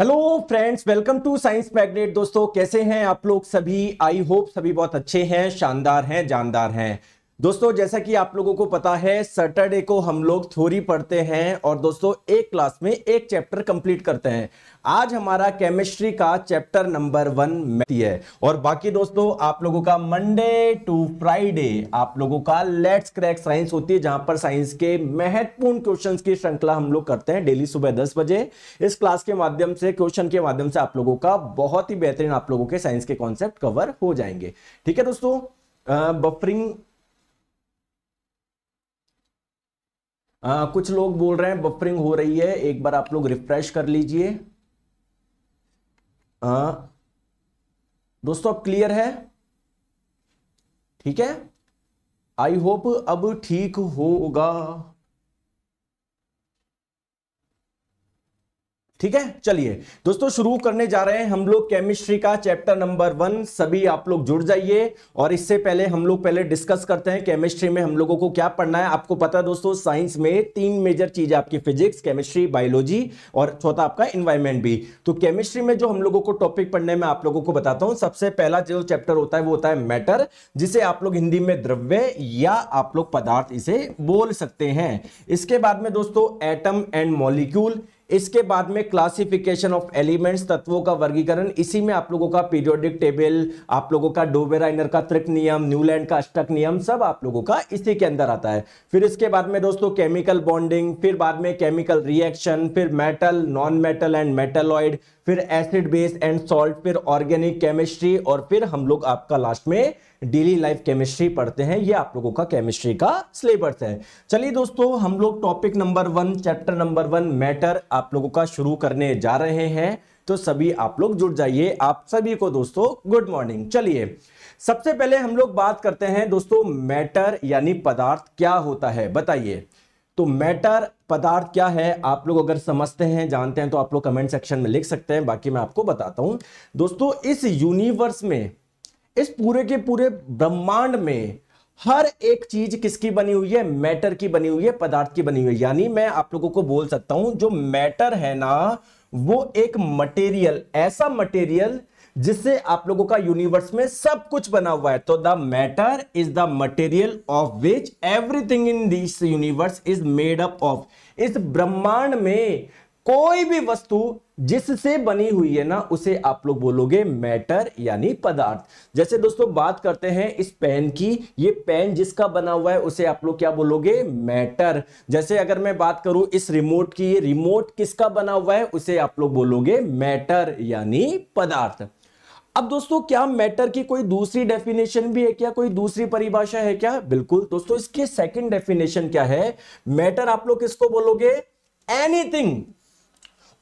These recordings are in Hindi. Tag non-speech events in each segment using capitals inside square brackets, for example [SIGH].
hello friends welcome to science magnet दोस्तों कैसे हैं आप लोग सभी आई होप सभी बहुत अच्छे हैं शानदार हैं जानदार हैं दोस्तों जैसा कि आप लोगों को पता है सैटरडे को हम लोग थोड़ी पढ़ते हैं और दोस्तों एक क्लास में एक चैप्टर कंप्लीट करते हैं आज हमारा केमिस्ट्री का चैप्टर नंबर वन है और बाकी दोस्तों आप लोगों का मंडे टू फ्राइडे आप लोगों का लेट्स क्रैक साइंस होती है जहां पर साइंस के महत्वपूर्ण क्वेश्चंस की श्रृंखला हम लोग करते हैं डेली सुबह दस बजे इस क्लास के माध्यम से क्वेश्चन के माध्यम से आप लोगों का बहुत ही बेहतरीन आप लोगों के साइंस के कॉन्सेप्ट कवर हो जाएंगे ठीक है दोस्तों बफरिंग आ, कुछ लोग बोल रहे हैं बफरिंग हो रही है एक बार आप लोग रिफ्रेश कर लीजिए दोस्तों अब क्लियर है ठीक है आई होप अब ठीक होगा ठीक है चलिए दोस्तों शुरू करने जा रहे हैं हम लोग केमिस्ट्री का चैप्टर नंबर वन सभी आप लोग जुड़ जाइए और इससे पहले हम लोग पहले डिस्कस करते हैं केमिस्ट्री में हम लोगों को क्या पढ़ना है आपको पता है दोस्तों साइंस में तीन मेजर चीज आपकी फिजिक्स केमिस्ट्री बायोलॉजी और चौथा आपका इन्वायरमेंट भी तो केमिस्ट्री में जो हम लोगों को टॉपिक पढ़ने में आप लोगों को बताता हूं सबसे पहला जो चैप्टर होता है वो होता है मैटर जिसे आप लोग हिंदी में द्रव्य या आप लोग पदार्थ इसे बोल सकते हैं इसके बाद में दोस्तों एटम एंड मॉलिक्यूल इसके बाद में क्लासिफिकेशन ऑफ एलिमेंट्स तत्वों का वर्गीकरण इसी में आप लोगों का पीरियोडिक टेबल आप लोगों का डोबेराइनर का त्रिक नियम न्यूलैंड का अष्टक नियम सब आप लोगों का इसी के अंदर आता है फिर इसके बाद में दोस्तों केमिकल बॉन्डिंग फिर बाद में केमिकल रिएक्शन फिर metal non metal and metalloid फिर एसिड बेस एंड सॉल्ट फिर ऑर्गेनिक केमिस्ट्री और फिर हम लोग आपका लास्ट में डेली लाइफ केमिस्ट्री पढ़ते हैं ये आप लोगों का केमिस्ट्री का सिलेबस है चलिए दोस्तों हम लोग topic number one chapter number one matter आप लोगों का शुरू करने जा रहे हैं तो सभी आप लोग जुट जाइए आप सभी को दोस्तों गुड मॉर्निंग चलिए सबसे पहले हम लोग बात करते हैं दोस्तों मैटर यानी पदार्थ क्या होता है बताइए तो मैटर पदार्थ क्या है आप लोग अगर समझते हैं जानते हैं तो आप लोग कमेंट सेक्शन में लिख सकते हैं बाकी मैं आपको बताता हूं दोस्तों इस यूनिवर्स में इस पूरे के पूरे ब्रह्मांड में हर एक चीज किसकी बनी हुई है मैटर की बनी हुई है पदार्थ की बनी हुई है यानी मैं आप लोगों को बोल सकता हूं जो मैटर है ना वो एक मटेरियल ऐसा मटेरियल जिससे आप लोगों का यूनिवर्स में सब कुछ बना हुआ है तो the matter is the material of which everything in this universe is made up of इस ब्रह्मांड में कोई भी वस्तु जिससे बनी हुई है ना उसे आप लोग बोलोगे मैटर यानी पदार्थ जैसे दोस्तों बात करते हैं इस पेन की ये पेन जिसका बना हुआ है उसे आप लोग क्या बोलोगे मैटर जैसे अगर मैं बात करूं इस रिमोट की ये रिमोट किसका बना हुआ है उसे आप लोग बोलोगे मैटर यानी पदार्थ अब दोस्तों क्या मैटर की कोई दूसरी डेफिनेशन भी है क्या कोई दूसरी परिभाषा है क्या बिल्कुल दोस्तों इसके सेकेंड डेफिनेशन क्या है मैटर आप लोग किसको बोलोगे एनीथिंग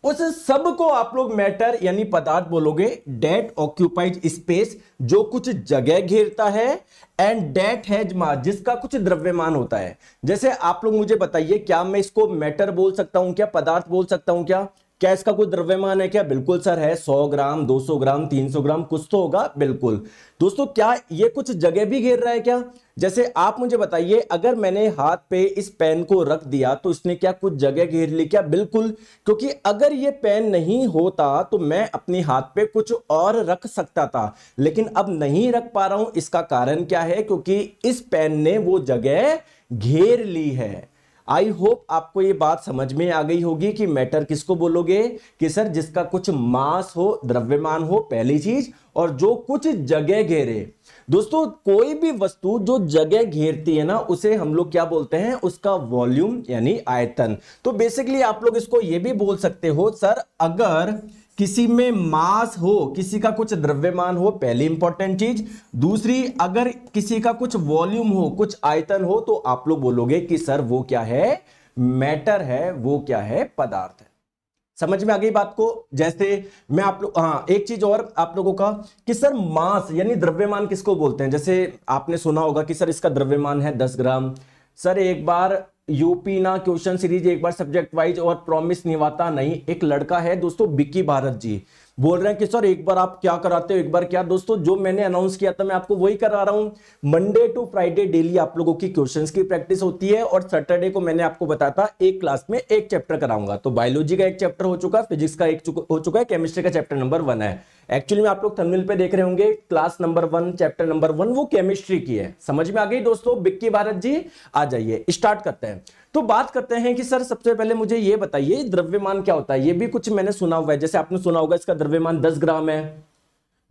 उस सब को आप लोग मैटर यानी पदार्थ बोलोगे डेट ऑक्यूपाइड स्पेस जो कुछ जगह घेरता है एंड डेट हैज मास जिसका कुछ द्रव्यमान होता है जैसे आप लोग मुझे बताइए क्या मैं इसको मैटर बोल सकता हूं क्या पदार्थ बोल सकता हूं क्या क्या इसका कोई द्रव्यमान है क्या बिल्कुल सर है 100 ग्राम 200 ग्राम 300 ग्राम कुछ तो होगा बिल्कुल दोस्तों क्या ये कुछ जगह भी घेर रहा है क्या जैसे आप मुझे बताइए अगर मैंने हाथ पे इस पेन को रख दिया तो इसने क्या कुछ जगह घेर ली क्या बिल्कुल क्योंकि अगर ये पेन नहीं होता तो मैं अपने हाथ पे कुछ और रख सकता था लेकिन अब नहीं रख पा रहा हूं इसका कारण क्या है क्योंकि इस पेन ने वो जगह घेर ली है आई होप आपको ये बात समझ में आ गई होगी कि मैटर किसको बोलोगे कि सर जिसका कुछ मास हो द्रव्यमान हो पहली चीज और जो कुछ जगह घेरे दोस्तों कोई भी वस्तु जो जगह घेरती है ना उसे हम लोग क्या बोलते हैं उसका वॉल्यूम यानी आयतन तो बेसिकली आप लोग इसको ये भी बोल सकते हो सर अगर किसी में मास हो किसी का कुछ द्रव्यमान हो पहली इंपॉर्टेंट चीज दूसरी अगर किसी का कुछ वॉल्यूम हो कुछ आयतन हो तो आप लोग बोलोगे कि सर वो क्या है मैटर है वो क्या है पदार्थ है समझ में आ गई बात को जैसे मैं आप लोग हाँ एक चीज और आप लोगों का कि सर मास यानी द्रव्यमान किसको बोलते हैं जैसे आपने सुना होगा कि सर इसका द्रव्यमान है दस ग्राम सर एक बार यूपी ना क्वेश्चन सीरीज एक बार सब्जेक्ट वाइज और प्रॉमिस निभाता नहीं एक लड़का है दोस्तों बिक्की भारत जी बोल रहे हैं कि सर एक बार आप क्या कराते हो एक बार क्या दोस्तों जो मैंने अनाउंस किया था मैं आपको वही करा रहा हूं मंडे टू फ्राइडे डेली आप लोगों की क्वेश्चन की प्रैक्टिस होती है और सैटरडे को मैंने आपको बताया था एक क्लास में एक चैप्टर कराऊंगा तो बायोलॉजी का एक चैप्टर हो चुका फिजिक्स का एक हो चुका है केमिस्ट्री का चैप्टर नंबर वन है एक्चुअली में आप लोग तमिल पे देख रहे होंगे class number one chapter number one वो केमिस्ट्री की है समझ में आ गई दोस्तों बिक्की भारत जी आ जाइए स्टार्ट करते हैं तो बात करते हैं कि सर सबसे पहले मुझे ये बताइए द्रव्यमान क्या होता है ये भी कुछ मैंने सुना हुआ है जैसे आपने सुना होगा इसका द्रव्यमान दस ग्राम है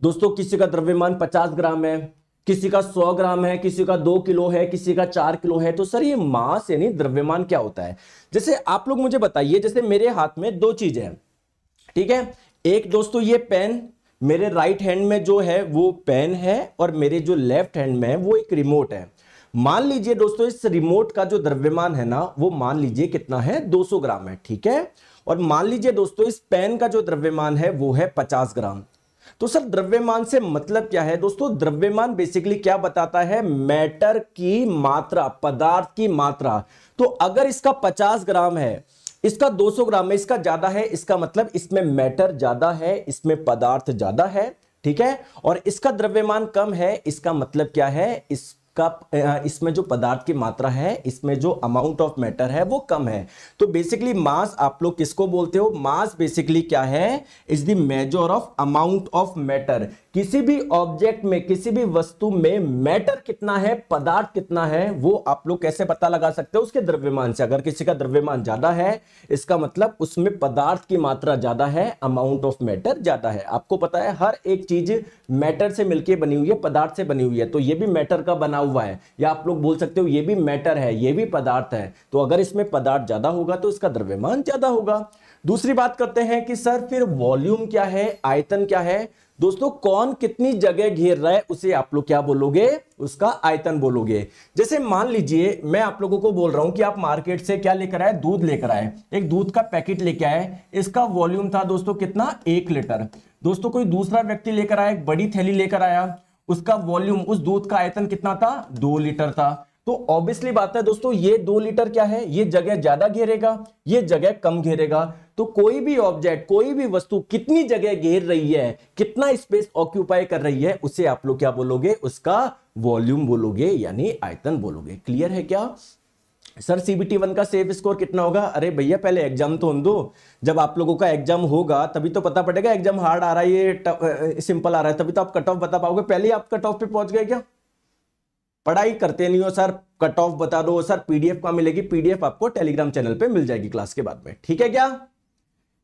दोस्तों किसी का द्रव्यमान पचास ग्राम है किसी का सौ ग्राम है किसी का दो किलो है किसी का चार किलो है तो सर ये मास यानी द्रव्यमान क्या होता है जैसे आप लोग मुझे बताइए जैसे मेरे हाथ में दो चीजें हैं ठीक है एक दोस्तों ये पेन मेरे राइट हैंड में जो है वो पेन है और मेरे जो लेफ्ट हैंड में है वो एक रिमोट है मान लीजिए दोस्तों इस रिमोट का जो द्रव्यमान है ना वो मान लीजिए कितना है 200 ग्राम है ठीक है और मान लीजिए दोस्तों इस पेन का जो द्रव्यमान है वो है 50 ग्राम तो सर द्रव्यमान से मतलब क्या है दोस्तों द्रव्यमान बेसिकली क्या बताता है मैटर की मात्रा पदार्थ की मात्रा तो अगर इसका पचास ग्राम है इसका 200 ग्राम है इसका ज्यादा है इसका मतलब इसमें मैटर ज्यादा है इसमें पदार्थ ज्यादा है ठीक है और इसका द्रव्यमान कम है इसका मतलब क्या है इस का इसमें जो पदार्थ की मात्रा है इसमें जो अमाउंट ऑफ मैटर है वो कम है तो बेसिकली मास आप लोग किसको बोलते हो मास बेसिकली क्या है is the measure of amount of matter किसी भी ऑब्जेक्ट में किसी भी वस्तु में मैटर कितना है पदार्थ कितना है वो आप लोग कैसे पता लगा सकते हो उसके द्रव्यमान से अगर किसी का द्रव्यमान ज्यादा है इसका मतलब उसमें पदार्थ की मात्रा ज्यादा है अमाउंट ऑफ मैटर ज्यादा है आपको पता है हर एक चीज मैटर से मिलकर बनी हुई है पदार्थ से बनी हुई है तो ये भी मैटर का बना हुआ हुआ है या आप लोग बोल सकते हो ये भी मैटर है ये भी पदार्थ है तो अगर इसमें पदार्थ ज़्यादा होगा तो इसका द्रव्यमान ज़्यादा होगा दूसरी बात करते हैं कि सर फिर वॉल्यूम क्या है आयतन क्या है दोस्तों कौन कितनी जगह घेर रहा है उसे आप लोग क्या बोलोगे उसका आयतन बोलोगे जैसे मान लीजिए मैं आप लोगों को बोल रहा हूं कि आप मार्केट से क्या लेकर आए दूध लेकर आए एक दूध का पैकेट लेकर आए इसका वॉल्यूम था दोस्तों कितना एक लीटर दोस्तों कोई दूसरा व्यक्ति लेकर आया एक बड़ी थैली लेकर आया उसका वॉल्यूम उस दूध का आयतन कितना था दो लीटर था तो ऑब्वियसली बात है दोस्तों ये दो लीटर क्या है ये जगह ज्यादा घेरेगा ये जगह कम घेरेगा तो कोई भी ऑब्जेक्ट कोई भी वस्तु कितनी जगह घेर रही है कितना स्पेस ऑक्यूपाई कर रही है उसे आप लोग क्या बोलोगे उसका वॉल्यूम बोलोगे यानी आयतन बोलोगे क्लियर है क्या sir C B T one का सेफ स्कोर कितना होगा अरे भैया पहले एग्जाम तो दो जब आप लोगों का एग्जाम होगा तभी तो पता पड़ेगा एग्जाम हार्ड आ रहा है ये सिंपल आ रहा है तभी तो आप कट ऑफ बता पाओगे पहले ही आप कट ऑफ पे पहुंच गए क्या पढ़ाई करते नहीं हो सर कट ऑफ बता दो सर पीडीएफ कहाँ मिलेगी पीडीएफ आपको टेलीग्राम चैनल पर मिल जाएगी क्लास के बाद में ठीक है क्या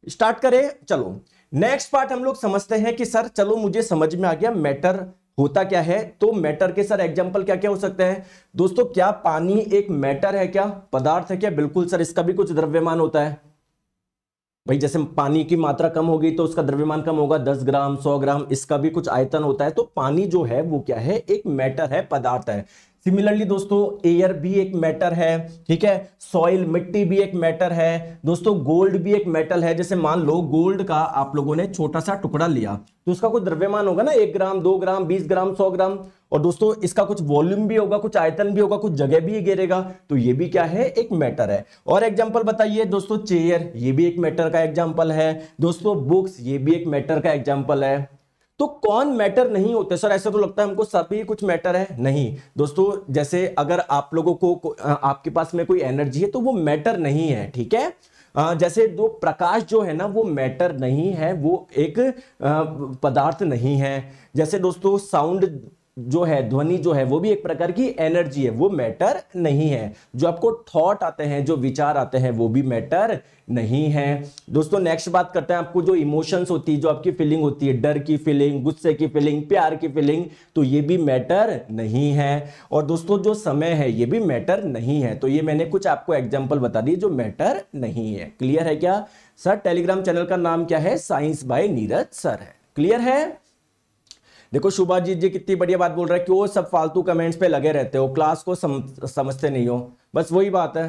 स्टार्ट करें चलो नेक्स्ट पार्ट हम लोग समझते हैं कि सर चलो मुझे समझ में आ गया मैटर होता क्या है तो मैटर के सर एग्जाम्पल क्या क्या हो सकते हैं दोस्तों क्या पानी एक मैटर है क्या पदार्थ है क्या बिल्कुल सर इसका भी कुछ द्रव्यमान होता है भाई जैसे पानी की मात्रा कम होगी तो उसका द्रव्यमान कम होगा 10 ग्राम 100 ग्राम इसका भी कुछ आयतन होता है तो पानी जो है वो क्या है एक मैटर है पदार्थ है सिमिलरली दोस्तों एयर भी एक मैटर है ठीक है सॉइल मिट्टी भी एक मैटर है दोस्तों गोल्ड भी एक मेटल है जैसे मान लो गोल्ड का आप लोगों ने छोटा सा टुकड़ा लिया तो उसका कुछ द्रव्यमान होगा ना एक ग्राम दो ग्राम बीस ग्राम सौ ग्राम और दोस्तों इसका कुछ वॉल्यूम भी होगा कुछ आयतन भी होगा कुछ जगह भी गिरेगा तो ये भी क्या है एक मैटर है और एग्जाम्पल बताइए दोस्तों चेयर ये भी एक मैटर का एग्जाम्पल है दोस्तों बुक्स ये भी एक मैटर का एग्जाम्पल है तो कौन मैटर नहीं होते सर ऐसा तो लगता है हमको सभी कुछ मैटर है नहीं दोस्तों जैसे अगर आप लोगों को आपके पास में कोई एनर्जी है तो वो मैटर नहीं है ठीक है जैसे जो प्रकाश जो है ना वो मैटर नहीं है वो एक पदार्थ नहीं है जैसे दोस्तों साउंड जो है ध्वनि जो है वो भी एक प्रकार की एनर्जी है वो मैटर नहीं है जो आपको थॉट आते हैं जो विचार आते हैं वो भी मैटर नहीं है दोस्तों नेक्स्ट बात करते हैं आपको जो इमोशंस होती है जो आपकी फीलिंग होती है डर की फीलिंग गुस्से की फीलिंग प्यार की फीलिंग तो ये भी मैटर नहीं है और दोस्तों जो समय है ये भी मैटर नहीं है तो ये मैंने कुछ आपको एग्जाम्पल बता दी जो मैटर नहीं है क्लियर है क्या सर टेलीग्राम चैनल का नाम क्या है साइंस बाय नीरज सर है क्लियर है देखो शुभाजीत जी कितनी बढ़िया बात बोल रहा है क्यों सब फालतू कमेंट्स पे लगे रहते हो क्लास को सम, समझते नहीं हो बस वही बात है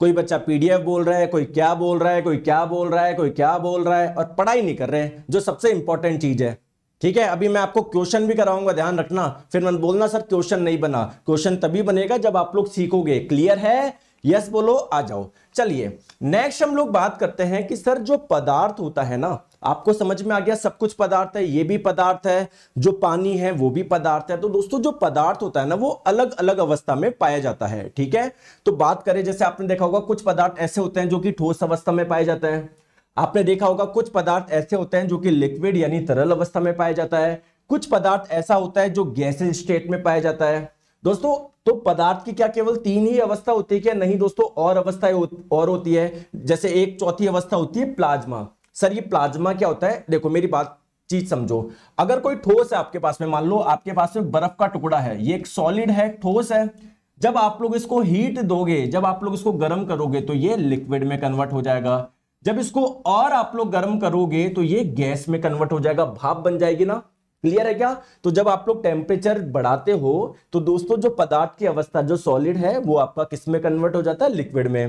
कोई बच्चा पीडीएफ बोल रहा है कोई क्या बोल रहा है कोई क्या बोल रहा है कोई क्या बोल रहा है और पढ़ाई नहीं कर रहे जो सबसे इंपॉर्टेंट चीज है ठीक है अभी मैं आपको क्वेश्चन भी कराऊंगा ध्यान रखना फिर मैं बोलना सर क्वेश्चन नहीं बना क्वेश्चन तभी बनेगा जब आप लोग सीखोगे क्लियर है यस बोलो आ जाओ चलिए नेक्स्ट हम लोग बात करते हैं कि सर जो पदार्थ होता है ना आपको समझ में आ गया सब कुछ पदार्थ है ये भी पदार्थ है जो पानी है वो भी पदार्थ है तो दोस्तों जो पदार्थ होता है ना वो अलग अलग अवस्था में पाया जाता है ठीक है तो बात करें जैसे आपने देखा होगा कुछ पदार्थ ऐसे होते हैं जो कि ठोस अवस्था में पाए जाते हैं आपने देखा होगा कुछ पदार्थ ऐसे होते हैं जो कि लिक्विड यानी तरल अवस्था में पाया जाता है कुछ पदार्थ ऐसा होता है जो गैसेज स्टेट में पाया जाता है दोस्तों तो पदार्थ की क्या केवल तीन ही अवस्था होती है क्या नहीं दोस्तों और अवस्थाएं और होती है जैसे एक चौथी अवस्था होती है प्लाज्मा सर ये प्लाज्मा क्या होता है देखो मेरी बात चीज समझो अगर कोई ठोस है आपके पास में मान लो आपके पास में बर्फ का टुकड़ा है ये एक सॉलिड है ठोस है जब आप लोग इसको हीट दोगे जब आप लोग इसको गर्म करोगे तो ये लिक्विड में कन्वर्ट हो जाएगा जब इसको और आप लोग गर्म करोगे तो ये गैस में कन्वर्ट हो जाएगा भाप बन जाएगी ना क्लियर है क्या तो जब आप लोग टेम्परेचर बढ़ाते हो तो दोस्तों जो पदार्थ की अवस्था जो सॉलिड है वो आपका किस में कन्वर्ट हो जाता है लिक्विड में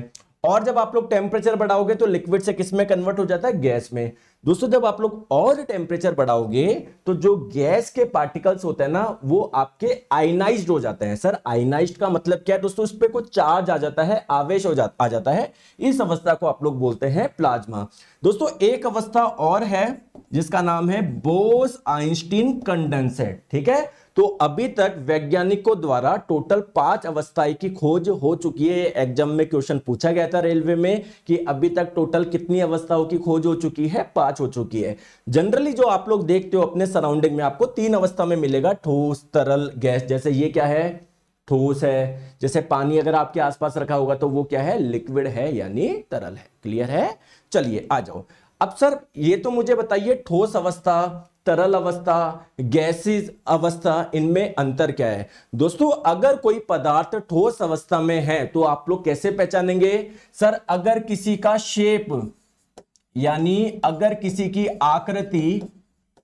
और जब आप लोग टेम्परेचर बढ़ाओगे तो लिक्विड से किस में कन्वर्ट हो जाता है गैस में दोस्तों जब आप लोग और टेम्परेचर बढ़ाओगे तो जो गैस के पार्टिकल्स होते हैं ना वो आपके आइनाइज हो जाते हैं सर आइनाइज का मतलब क्या है दोस्तों इस पर कुछ चार्ज आ जाता है आवेश हो जा, आ जाता है इस अवस्था को आप लोग बोलते हैं प्लाज्मा दोस्तों एक अवस्था और है जिसका नाम है बोस आइंस्टीन कंडेंसेट ठीक है तो अभी तक वैज्ञानिकों द्वारा टोटल पांच अवस्थाएं की खोज हो चुकी है एग्जाम में क्वेश्चन पूछा गया था रेलवे में कि अभी तक टोटल कितनी अवस्थाओं की खोज हो चुकी है पांच हो चुकी है जनरली जो आप लोग देखते हो अपने सराउंडिंग में आपको तीन अवस्था में मिलेगा ठोस तरल गैस जैसे ये क्या है ठोस है जैसे पानी अगर आपके आसपास रखा होगा तो वो क्या है लिक्विड है यानी तरल है क्लियर है चलिए आ जाओ अब सर ये तो मुझे बताइए ठोस अवस्था तरल अवस्था गैसीज अवस्था इनमें अंतर क्या है दोस्तों अगर कोई पदार्थ ठोस अवस्था में है तो आप लोग कैसे पहचानेंगे सर अगर किसी का शेप यानी अगर किसी की आकृति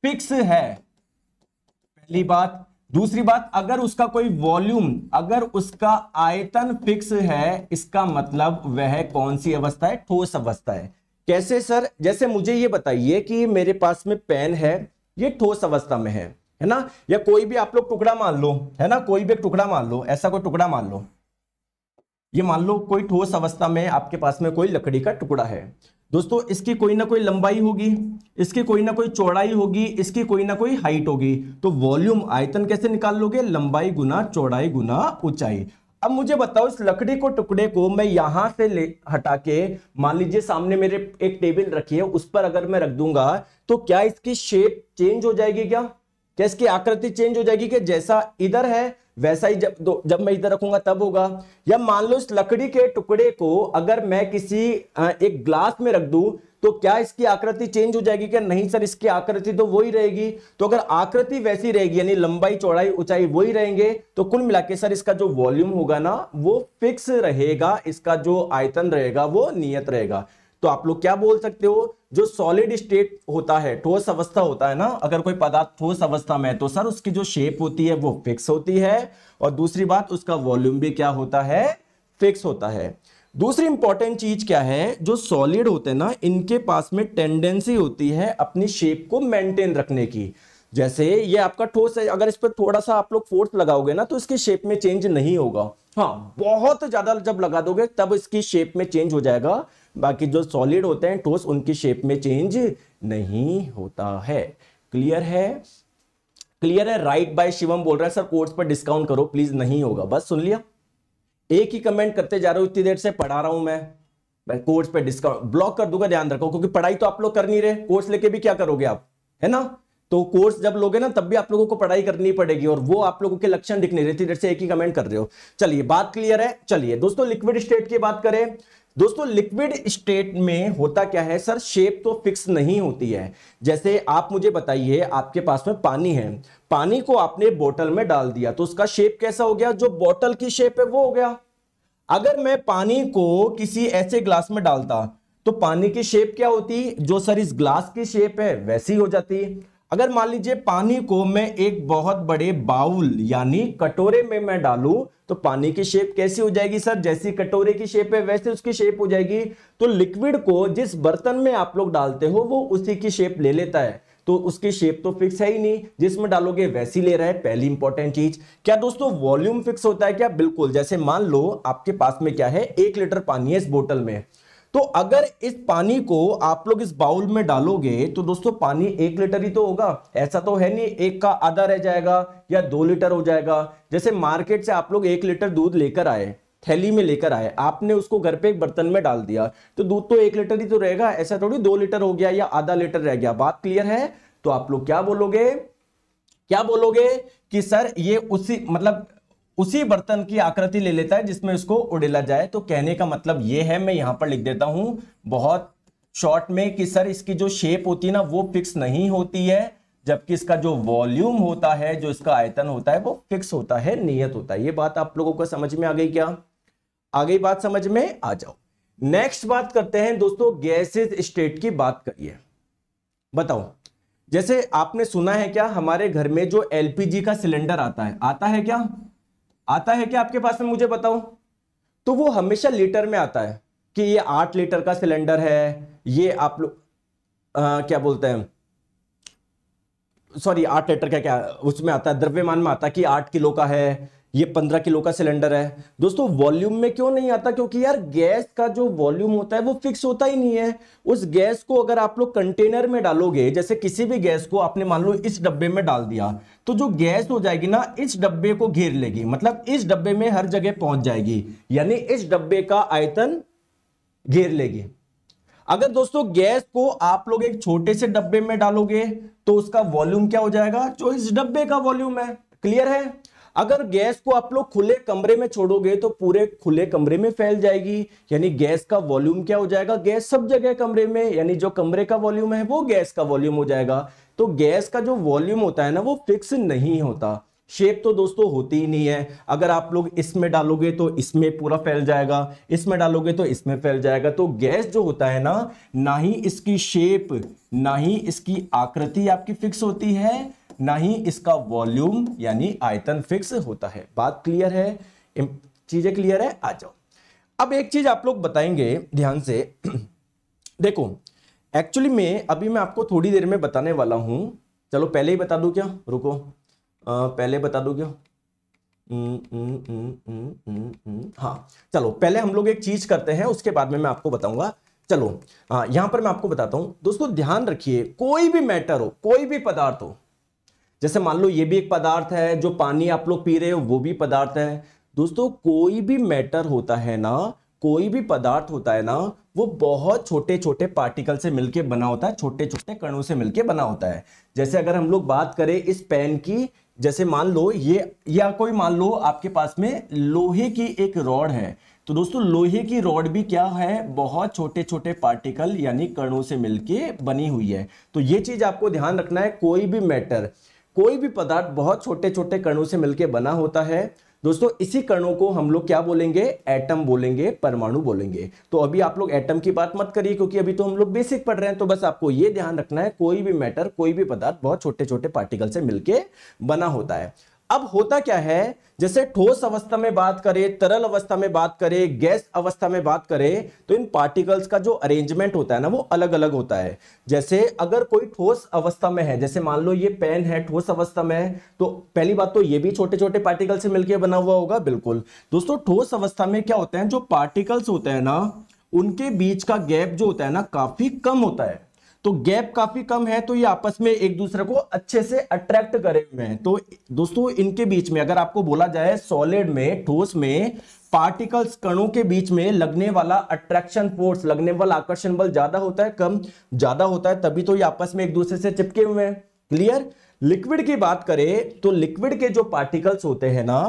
फिक्स है पहली बात दूसरी बात अगर उसका कोई वॉल्यूम अगर उसका आयतन फिक्स है इसका मतलब वह कौन सी अवस्था है ठोस अवस्था है कैसे सर जैसे मुझे ये बताइए कि मेरे पास में पेन है ये ठोस अवस्था में है है ना या कोई भी आप लोग टुकड़ा मान लो है ना कोई भी टुकड़ा मान लो ऐसा कोई टुकड़ा मान लो ये मान लो कोई ठोस अवस्था में आपके पास में कोई लकड़ी का टुकड़ा है दोस्तों इसकी कोई ना कोई लंबाई होगी इसकी कोई ना कोई चौड़ाई होगी इसकी कोई ना कोई हाइट होगी तो वॉल्यूम आयतन कैसे निकाल लोगे लंबाई गुना चौड़ाई गुना ऊंचाई अब मुझे बताओ इस लकड़ी को टुकड़े को मैं यहां से ले हटा के मान लीजिए सामने मेरे एक टेबल रखी है उस पर अगर मैं रख दूंगा तो क्या इसकी शेप चेंज हो जाएगी क्या क्या इसकी आकृति चेंज हो जाएगी क्या जैसा इधर है वैसा ही जब जब मैं इधर रखूंगा तब होगा या मान लो इस लकड़ी के टुकड़े को अगर मैं किसी एक ग्लास में रख दूं तो क्या इसकी आकृति चेंज हो जाएगी क्या नहीं सर इसकी आकृति तो वही रहेगी तो अगर आकृति वैसी रहेगी यानी लंबाई चौड़ाई ऊंचाई वही रहेंगे तो कुल मिला सर इसका जो वॉल्यूम होगा ना वो फिक्स रहेगा इसका जो आयतन रहेगा वो नियत रहेगा तो आप लोग क्या बोल सकते हो जो सॉलिड स्टेट होता है ठोस अवस्था होता है ना अगर कोई पदार्थ ठोस अवस्था में है तो सर उसकी जो शेप होती है वो फिक्स होती है और दूसरी बात उसका वॉल्यूम भी क्या होता है फिक्स होता है दूसरी इंपॉर्टेंट चीज क्या है जो सॉलिड होते हैं ना इनके पास में टेंडेंसी होती है अपनी शेप को मेंटेन रखने की जैसे ये आपका ठोस है अगर इस पर थोड़ा सा आप लोग फोर्स लगाओगे ना तो इसके शेप में चेंज नहीं होगा हाँ बहुत ज्यादा जब लगा दोगे तब इसकी शेप में चेंज हो जाएगा बाकी जो सॉलिड होते हैं ठोस उनकी शेप में चेंज नहीं होता है क्लियर है क्लियर है राइट बाय शिवम बोल रहा है सर कोर्स पर डिस्काउंट करो प्लीज नहीं होगा बस सुन लिया एक ही कमेंट करते जा रहे हो इतनी देर से पढ़ा रहा हूं मैं मैं कोर्स पे डिस्काउंट ब्लॉक कर दूंगा ध्यान रखो क्योंकि पढ़ाई तो आप लोग कर नहीं रहे कोर्स लेके भी क्या करोगे आप है ना तो कोर्स जब लोगे ना तब भी आप लोगों को पढ़ाई करनी पड़ेगी और वो आप लोगों के लक्षण दिखने रहती जैसे एक ही कमेंट कर रहे हो चलिए बात क्लियर है चलिए दोस्तों लिक्विड स्टेट की बात करें दोस्तों लिक्विड स्टेट में होता क्या है सर शेप तो फिक्स नहीं होती है जैसे आप मुझे बताइए आपके पास में पानी है पानी को आपने बोतल में डाल दिया तो उसका शेप कैसा हो गया जो बोतल की शेप है वो हो गया अगर मैं पानी को किसी ऐसे ग्लास में डालता तो पानी की शेप क्या होती जो सर इस ग्लास की शेप है वैसी हो जाती अगर मान लीजिए पानी को मैं एक बहुत बड़े बाउल यानी कटोरे में मैं डालू तो पानी की शेप कैसी हो जाएगी सर जैसी कटोरे की शेप है वैसे उसकी शेप हो जाएगी तो लिक्विड को जिस बर्तन में आप लोग डालते हो वो उसी की शेप ले लेता है तो उसकी शेप तो फिक्स है ही नहीं जिसमें डालोगे वैसी ले रहा है पहली इंपॉर्टेंट चीज क्या दोस्तों वॉल्यूम फिक्स होता है क्या बिल्कुल जैसे मान लो आपके पास में क्या है एक लीटर पानी है इस बोतल में तो अगर इस पानी को आप लोग इस बाउल में डालोगे तो दोस्तों पानी एक लीटर ही तो होगा ऐसा तो है नहीं एक का आधा रह जाएगा या दो लीटर हो जाएगा जैसे मार्केट से आप लोग एक लीटर दूध लेकर आए थैली में लेकर आए आपने उसको घर पे एक बर्तन में डाल दिया तो दूध तो एक लीटर ही तो रहेगा ऐसा थोड़ी दो लीटर हो गया या आधा लीटर रह गया बात क्लियर है तो आप लोग क्या बोलोगे क्या बोलोगे कि सर ये उसी मतलब उसी बर्तन की आकृति ले लेता है जिसमें उसको उड़ेला जाए तो कहने का मतलब यह है मैं यहां पर लिख देता हूं बहुत शॉर्ट में कि सर इसकी जो शेप होती है ना वो फिक्स नहीं होती है जबकि इसका जो वॉल्यूम होता है जो इसका आयतन होता है वो फिक्स होता है नियत होता है ये बात आप लोगों को समझ में आ गई क्या आ गई बात समझ में आ जाओ नेक्स्ट बात करते हैं दोस्तों गैसेज स्टेट की बात करिए बताओ जैसे आपने सुना है क्या हमारे घर में जो एलपीजी का सिलेंडर आता है आता है क्या आता है क्या आपके पास में मुझे बताओ तो वो हमेशा लीटर में आता है कि ये आठ लीटर का सिलेंडर है ये आप लोग क्या बोलते हैं सॉरी आठ लीटर का क्या उसमें आता है द्रव्यमान में आता है कि आठ किलो का है ये पंद्रह किलो का सिलेंडर है दोस्तों वॉल्यूम में क्यों नहीं आता क्योंकि यार गैस का जो वॉल्यूम होता है वो फिक्स होता ही नहीं है उस गैस को अगर आप लोग कंटेनर में डालोगे जैसे किसी भी गैस को आपने मान लो इस डब्बे में डाल दिया तो जो गैस हो जाएगी ना इस डब्बे को घेर लेगी मतलब इस डब्बे में हर जगह पहुंच जाएगी यानी इस डब्बे का आयतन घेर लेगी अगर दोस्तों गैस को आप लोग एक छोटे से डब्बे में डालोगे तो उसका वॉल्यूम क्या हो जाएगा जो इस डब्बे का वॉल्यूम है क्लियर है अगर गैस को आप लोग खुले कमरे में छोड़ोगे तो पूरे खुले कमरे में फैल जाएगी यानी गैस का वॉल्यूम क्या हो जाएगा गैस सब जगह कमरे में यानी जो कमरे का वॉल्यूम है वो गैस का वॉल्यूम हो जाएगा तो गैस का जो वॉल्यूम होता है ना वो फिक्स नहीं होता शेप तो दोस्तों होती ही नहीं है अगर आप लोग इसमें डालोगे तो इसमें पूरा फैल जाएगा इसमें डालोगे तो इसमें फैल जाएगा तो गैस जो होता है ना ना ही इसकी शेप ना ही इसकी आकृति आपकी फिक्स होती है ना ही इसका वॉल्यूम यानी आयतन फिक्स होता है बात क्लियर है चीजें क्लियर है आ जाओ अब एक चीज आप लोग बताएंगे ध्यान से [CLEARS THROAT] देखो एक्चुअली में अभी मैं आपको थोड़ी देर में बताने वाला हूं चलो पहले ही बता दू क्या रुको आ, पहले बता दू क्या हाँ चलो पहले हम लोग एक चीज करते हैं उसके बाद में मैं आपको बताऊंगा चलो हाँ यहां पर मैं आपको बताता हूं दोस्तों ध्यान रखिए कोई भी मैटर हो कोई भी पदार्थ हो जैसे मान लो ये भी एक पदार्थ है जो पानी आप लोग पी रहे हो वो भी पदार्थ है दोस्तों कोई भी मैटर होता है ना कोई भी पदार्थ होता है ना वो बहुत छोटे छोटे पार्टिकल से मिलके बना होता है छोटे छोटे कणों से मिलके बना होता है जैसे अगर हम लोग बात करें इस पेन की जैसे मान लो ये या कोई मान लो आपके पास में लोहे की एक रॉड है तो दोस्तों लोहे की रॉड भी क्या है बहुत छोटे छोटे पार्टिकल यानी कणों से मिलके बनी हुई है तो ये चीज आपको ध्यान रखना है कोई भी मैटर कोई भी पदार्थ बहुत छोटे छोटे कणों से मिलकर बना होता है दोस्तों इसी कणों को हम लोग क्या बोलेंगे एटम बोलेंगे परमाणु बोलेंगे तो अभी आप लोग एटम की बात मत करिए क्योंकि अभी तो हम लोग बेसिक पढ़ रहे हैं तो बस आपको यह ध्यान रखना है कोई भी मैटर कोई भी पदार्थ बहुत छोटे छोटे पार्टिकल से मिलकर बना होता है अब होता क्या है जैसे ठोस अवस्था में बात करें तरल अवस्था में बात करें गैस अवस्था में बात करें तो इन पार्टिकल्स का जो अरेंजमेंट होता है ना वो अलग अलग होता है जैसे अगर कोई ठोस अवस्था में है जैसे मान लो ये पेन है ठोस अवस्था में तो पहली बात तो ये भी छोटे छोटे पार्टिकल से मिलकर बना हुआ होगा बिल्कुल दोस्तों ठोस अवस्था में क्या होता है जो पार्टिकल्स होते हैं ना उनके बीच का गैप जो होता है ना काफी कम होता है तो गैप काफी कम है तो ये आपस में एक दूसरे को अच्छे से अट्रैक्ट करे हुए हैं तो दोस्तों इनके बीच में अगर आपको बोला जाए सॉलिड में ठोस में पार्टिकल्स कणों के बीच में लगने वाला अट्रैक्शन फोर्स लगने वाला आकर्षण बल ज्यादा होता है कम ज्यादा होता है तभी तो ये आपस में एक दूसरे से चिपके हुए हैं क्लियर लिक्विड की बात करें तो लिक्विड के जो पार्टिकल्स होते हैं ना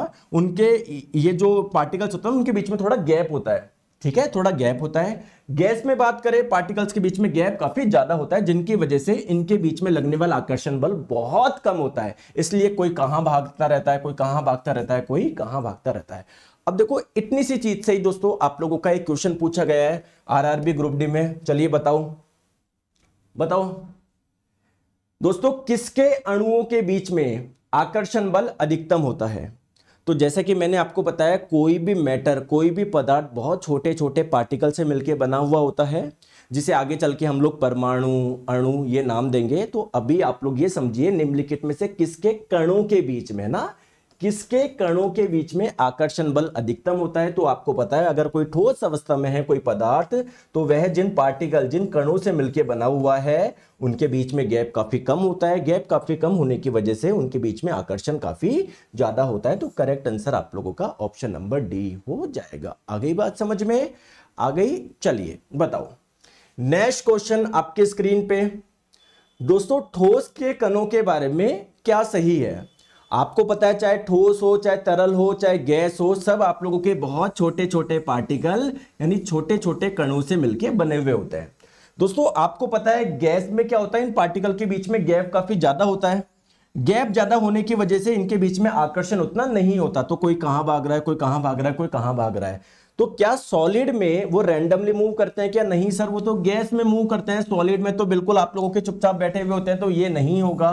उनके ये जो पार्टिकल्स होते हैं उनके बीच में थोड़ा गैप होता है ठीक है थोड़ा गैप होता है गैस में बात करें पार्टिकल्स के बीच में गैप काफी ज्यादा होता है जिनकी वजह से इनके बीच में लगने वाला आकर्षण बल बहुत कम होता है इसलिए कोई कहां भागता रहता है कोई कहां भागता रहता है कोई कहां भागता रहता है अब देखो इतनी सी चीज से ही दोस्तों आप लोगों का एक क्वेश्चन पूछा गया है आरआरबी ग्रुप डी में चलिए बताओ बताओ दोस्तों किसके अणुओं के बीच में आकर्षण बल अधिकतम होता है तो जैसे कि मैंने आपको बताया कोई भी मैटर कोई भी पदार्थ बहुत छोटे छोटे पार्टिकल से मिलकर बना हुआ होता है जिसे आगे चल के हम लोग परमाणु अणु ये नाम देंगे तो अभी आप लोग ये समझिए निम्नलिखित में से किसके कणों के बीच में ना किसके कणों के बीच में आकर्षण बल अधिकतम होता है तो आपको पता है अगर कोई ठोस अवस्था में है कोई पदार्थ तो वह जिन पार्टिकल जिन कणों से मिलकर बना हुआ है उनके बीच में गैप काफी कम होता है गैप काफी कम होने की वजह से उनके बीच में आकर्षण काफी ज्यादा होता है तो करेक्ट आंसर आप लोगों का ऑप्शन नंबर डी हो जाएगा आ गई बात समझ में आ गई चलिए बताओ नेक्स्ट क्वेश्चन आपके स्क्रीन पे दोस्तों ठोस के कणों के बारे में क्या सही है आपको पता है चाहे ठोस हो चाहे तरल हो चाहे गैस हो सब आप लोगों के बहुत छोटे छोटे पार्टिकल यानी छोटे छोटे कणों से मिलके बने हुए होते हैं दोस्तों आपको पता है गैस में क्या होता है इन पार्टिकल के बीच में गैप काफी ज्यादा होता है गैप ज्यादा होने की वजह से इनके बीच में आकर्षण उतना नहीं होता तो कोई कहाँ भाग रहा है कोई कहाँ भाग रहा है कोई कहाँ भाग रहा है तो क्या सॉलिड में वो रैंडमली मूव करते हैं क्या नहीं सर वो तो गैस में मूव करते हैं सॉलिड में तो बिल्कुल आप लोगों के चुपचाप बैठे हुए होते हैं तो ये नहीं होगा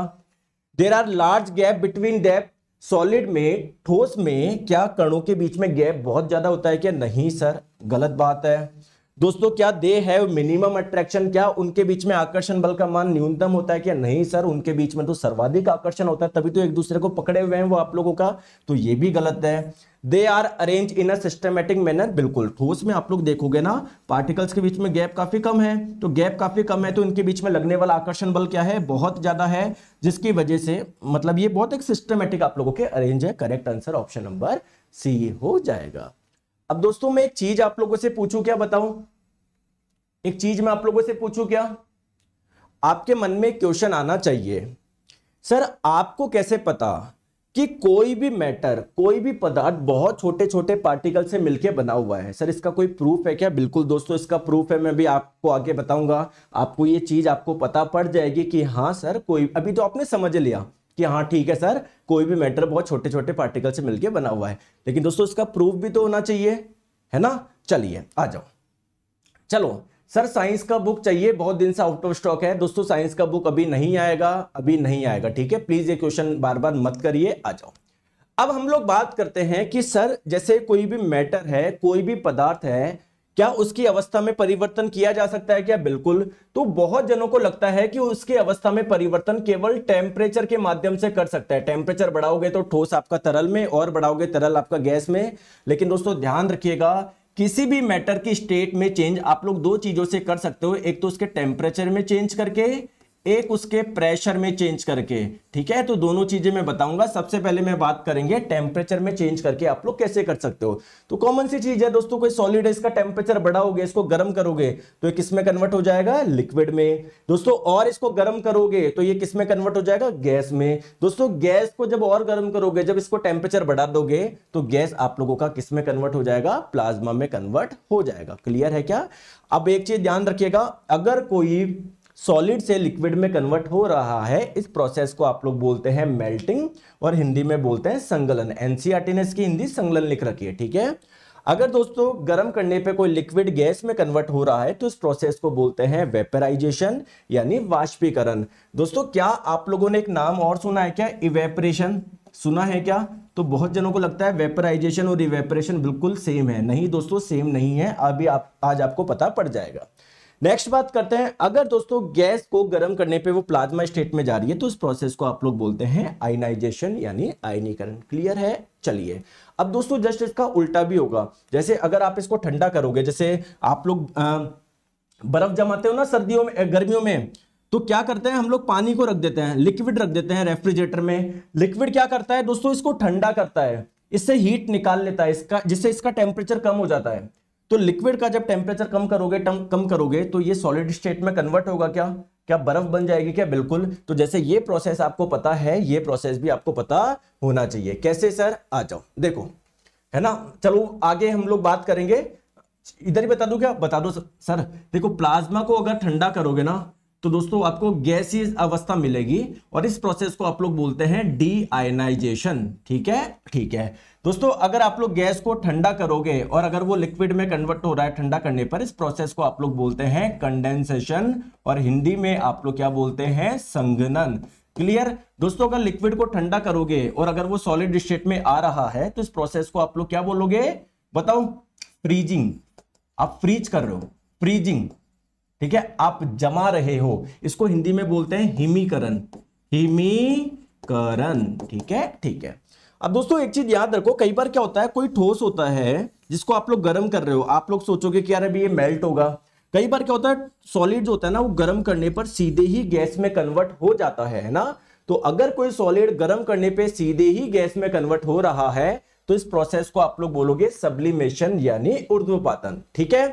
there are large gap between डेप सॉलिड में ठोस में क्या कणों के बीच में गैप बहुत ज़्यादा होता है क्या नहीं सर गलत बात है दोस्तों क्या दे हैव मिनिमम अट्रैक्शन क्या उनके बीच में आकर्षण बल का मान न्यूनतम होता है क्या नहीं सर उनके बीच में तो सर्वाधिक आकर्षण होता है तभी तो एक दूसरे को पकड़े हुए हैं वो आप लोगों का तो ये भी गलत है they are arrange in a systematic manner बिल्कुल ठोस में आप लोग देखोगे ना पार्टिकल्स के बीच में गैप काफी कम है तो गैप काफी कम है तो इनके बीच में लगने वाला आकर्षण बल क्या है बहुत ज्यादा है जिसकी वजह से मतलब ये बहुत एक सिस्टमेटिक आप लोगों के अरेंज है correct answer option number C हो जाएगा अब दोस्तों मैं एक चीज आप लोगों से पूछूं क्या बताऊं एक चीज मैं आप लोगों से पूछूं क्या आपके मन में क्वेश्चन आना चाहिए सर आपको कैसे पता कि कोई भी मैटर कोई भी पदार्थ बहुत छोटे छोटे पार्टिकल से मिलकर बना हुआ है सर इसका कोई प्रूफ है क्या बिल्कुल दोस्तों इसका प्रूफ है मैं भी आपको आगे बताऊंगा आपको ये चीज आपको पता पड़ जाएगी कि हाँ सर कोई अभी तो आपने समझ लिया कि हाँ ठीक है सर कोई भी मैटर बहुत छोटे छोटे पार्टिकल से मिलकर बना हुआ है लेकिन दोस्तों इसका प्रूफ भी तो होना चाहिए है ना चलिए आ जाओ चलो सर साइंस का बुक चाहिए बहुत दिन से आउट ऑफ स्टॉक है दोस्तों साइंस का बुक अभी नहीं आएगा अभी नहीं आएगा ठीक है प्लीज ये क्वेश्चन बार बार मत करिए आ जाओ अब हम लोग बात करते हैं कि सर जैसे कोई भी मैटर है कोई भी पदार्थ है क्या उसकी अवस्था में परिवर्तन किया जा सकता है क्या बिल्कुल तो बहुत जनों को लगता है कि उसकी अवस्था में परिवर्तन केवल टेम्परेचर के माध्यम से कर सकता है टेम्परेचर बढ़ाओगे तो ठोस आपका तरल में और बढ़ाओगे तरल आपका गैस में लेकिन दोस्तों ध्यान रखिएगा किसी भी मैटर की स्टेट में चेंज आप लोग दो चीजों से कर सकते हो एक तो उसके टेम्परेचर में चेंज करके एक उसके प्रेशर में चेंज करके ठीक है तो दोनों चीजें मैं बताऊंगा सबसे पहले मैं बात करेंगे टेम्परेचर में चेंज करके आप लोग कैसे कर सकते हो तो कॉमन सी चीज है दोस्तों कोई सॉलिड है इसका टेम्परेचर बढ़ा हो इसको गर्म करोगे तो ये किसमें कन्वर्ट हो जाएगा लिक्विड में दोस्तों और इसको गर्म करोगे तो ये किसमें कन्वर्ट हो जाएगा गैस में दोस्तों गैस को जब और गर्म करोगे जब इसको टेम्परेचर बढ़ा दोगे तो गैस आप लोगों का किसमें कन्वर्ट हो जाएगा प्लाज्मा में कन्वर्ट हो जाएगा क्लियर है क्या अब एक चीज ध्यान रखिएगा अगर कोई सॉलिड से लिक्विड में कन्वर्ट हो रहा है इस प्रोसेस को आप लोग बोलते हैं मेल्टिंग और हिंदी में बोलते हैं संगलन एनसीआरटी e ने इसकी हिंदी संगलन लिख रखी है ठीक है अगर दोस्तों गर्म करने पे कोई लिक्विड गैस में कन्वर्ट हो रहा है तो इस प्रोसेस को बोलते हैं वेपराइजेशन यानी वाष्पीकरण दोस्तों क्या आप लोगों ने एक नाम और सुना है क्या इवेपरेशन सुना है क्या तो बहुत जनों को लगता है वेपराइजेशन और इवेपरेशन बिल्कुल सेम है नहीं दोस्तों सेम नहीं है अभी आप आज आपको पता पड़ जाएगा नेक्स्ट बात करते हैं अगर दोस्तों गैस को गर्म करने पे वो प्लाज्मा स्टेट में जा रही है तो इस प्रोसेस को आप लोग बोलते हैं आयनाइजेशन यानी आयनीकरण क्लियर है चलिए अब दोस्तों जस्ट इसका उल्टा भी होगा जैसे अगर आप इसको ठंडा करोगे जैसे आप लोग बर्फ जमाते हो ना सर्दियों में गर्मियों में तो क्या करते हैं हम लोग पानी को रख देते हैं लिक्विड रख देते हैं रेफ्रिजरेटर में लिक्विड क्या करता है दोस्तों इसको ठंडा करता है इससे हीट निकाल लेता है इसका जिससे इसका टेम्परेचर कम हो जाता है तो लिक्विड का जब टेम्परेचर कम करोगे कम करोगे तो ये सॉलिड स्टेट में कन्वर्ट होगा क्या क्या बर्फ बन जाएगी क्या बिल्कुल तो जैसे ये प्रोसेस आपको पता है ये प्रोसेस भी आपको पता होना चाहिए कैसे सर आ जाओ देखो है ना चलो आगे हम लोग बात करेंगे इधर ही बता दो क्या बता दो सर देखो प्लाज्मा को अगर ठंडा करोगे ना तो दोस्तों आपको गैसीय अवस्था मिलेगी और इस प्रोसेस को आप लोग बोलते हैं डी आयनाइजेशन ठीक है ठीक है दोस्तों अगर आप लोग गैस को ठंडा करोगे और अगर वो लिक्विड में कन्वर्ट हो रहा है ठंडा करने पर इस प्रोसेस को आप लोग बोलते हैं कंडेंसेशन और हिंदी में आप लोग क्या बोलते हैं संगनन क्लियर दोस्तों अगर लिक्विड को ठंडा करोगे और अगर वो सॉलिड स्टेट में आ रहा है तो इस प्रोसेस को आप लोग क्या बोलोगे बताओ फ्रीजिंग आप फ्रीज कर रहे हो फ्रीजिंग ठीक है आप जमा रहे हो इसको हिंदी में बोलते हैं हिमीकरण हिमीकरण ठीक है ठीक है अब दोस्तों एक चीज याद रखो कई बार क्या होता है कोई ठोस होता है जिसको आप लोग गर्म कर रहे हो आप लोग सोचोगे कि यार अभी ये मेल्ट होगा कई बार क्या होता है सॉलिड जो होता है ना वो गर्म करने पर सीधे ही गैस में कन्वर्ट हो जाता है ना तो अगर कोई सॉलिड गर्म करने पर सीधे ही गैस में कन्वर्ट हो रहा है तो इस प्रोसेस को आप लोग बोलोगे सब्लिमेशन यानी उर्ध्वपातन ठीक है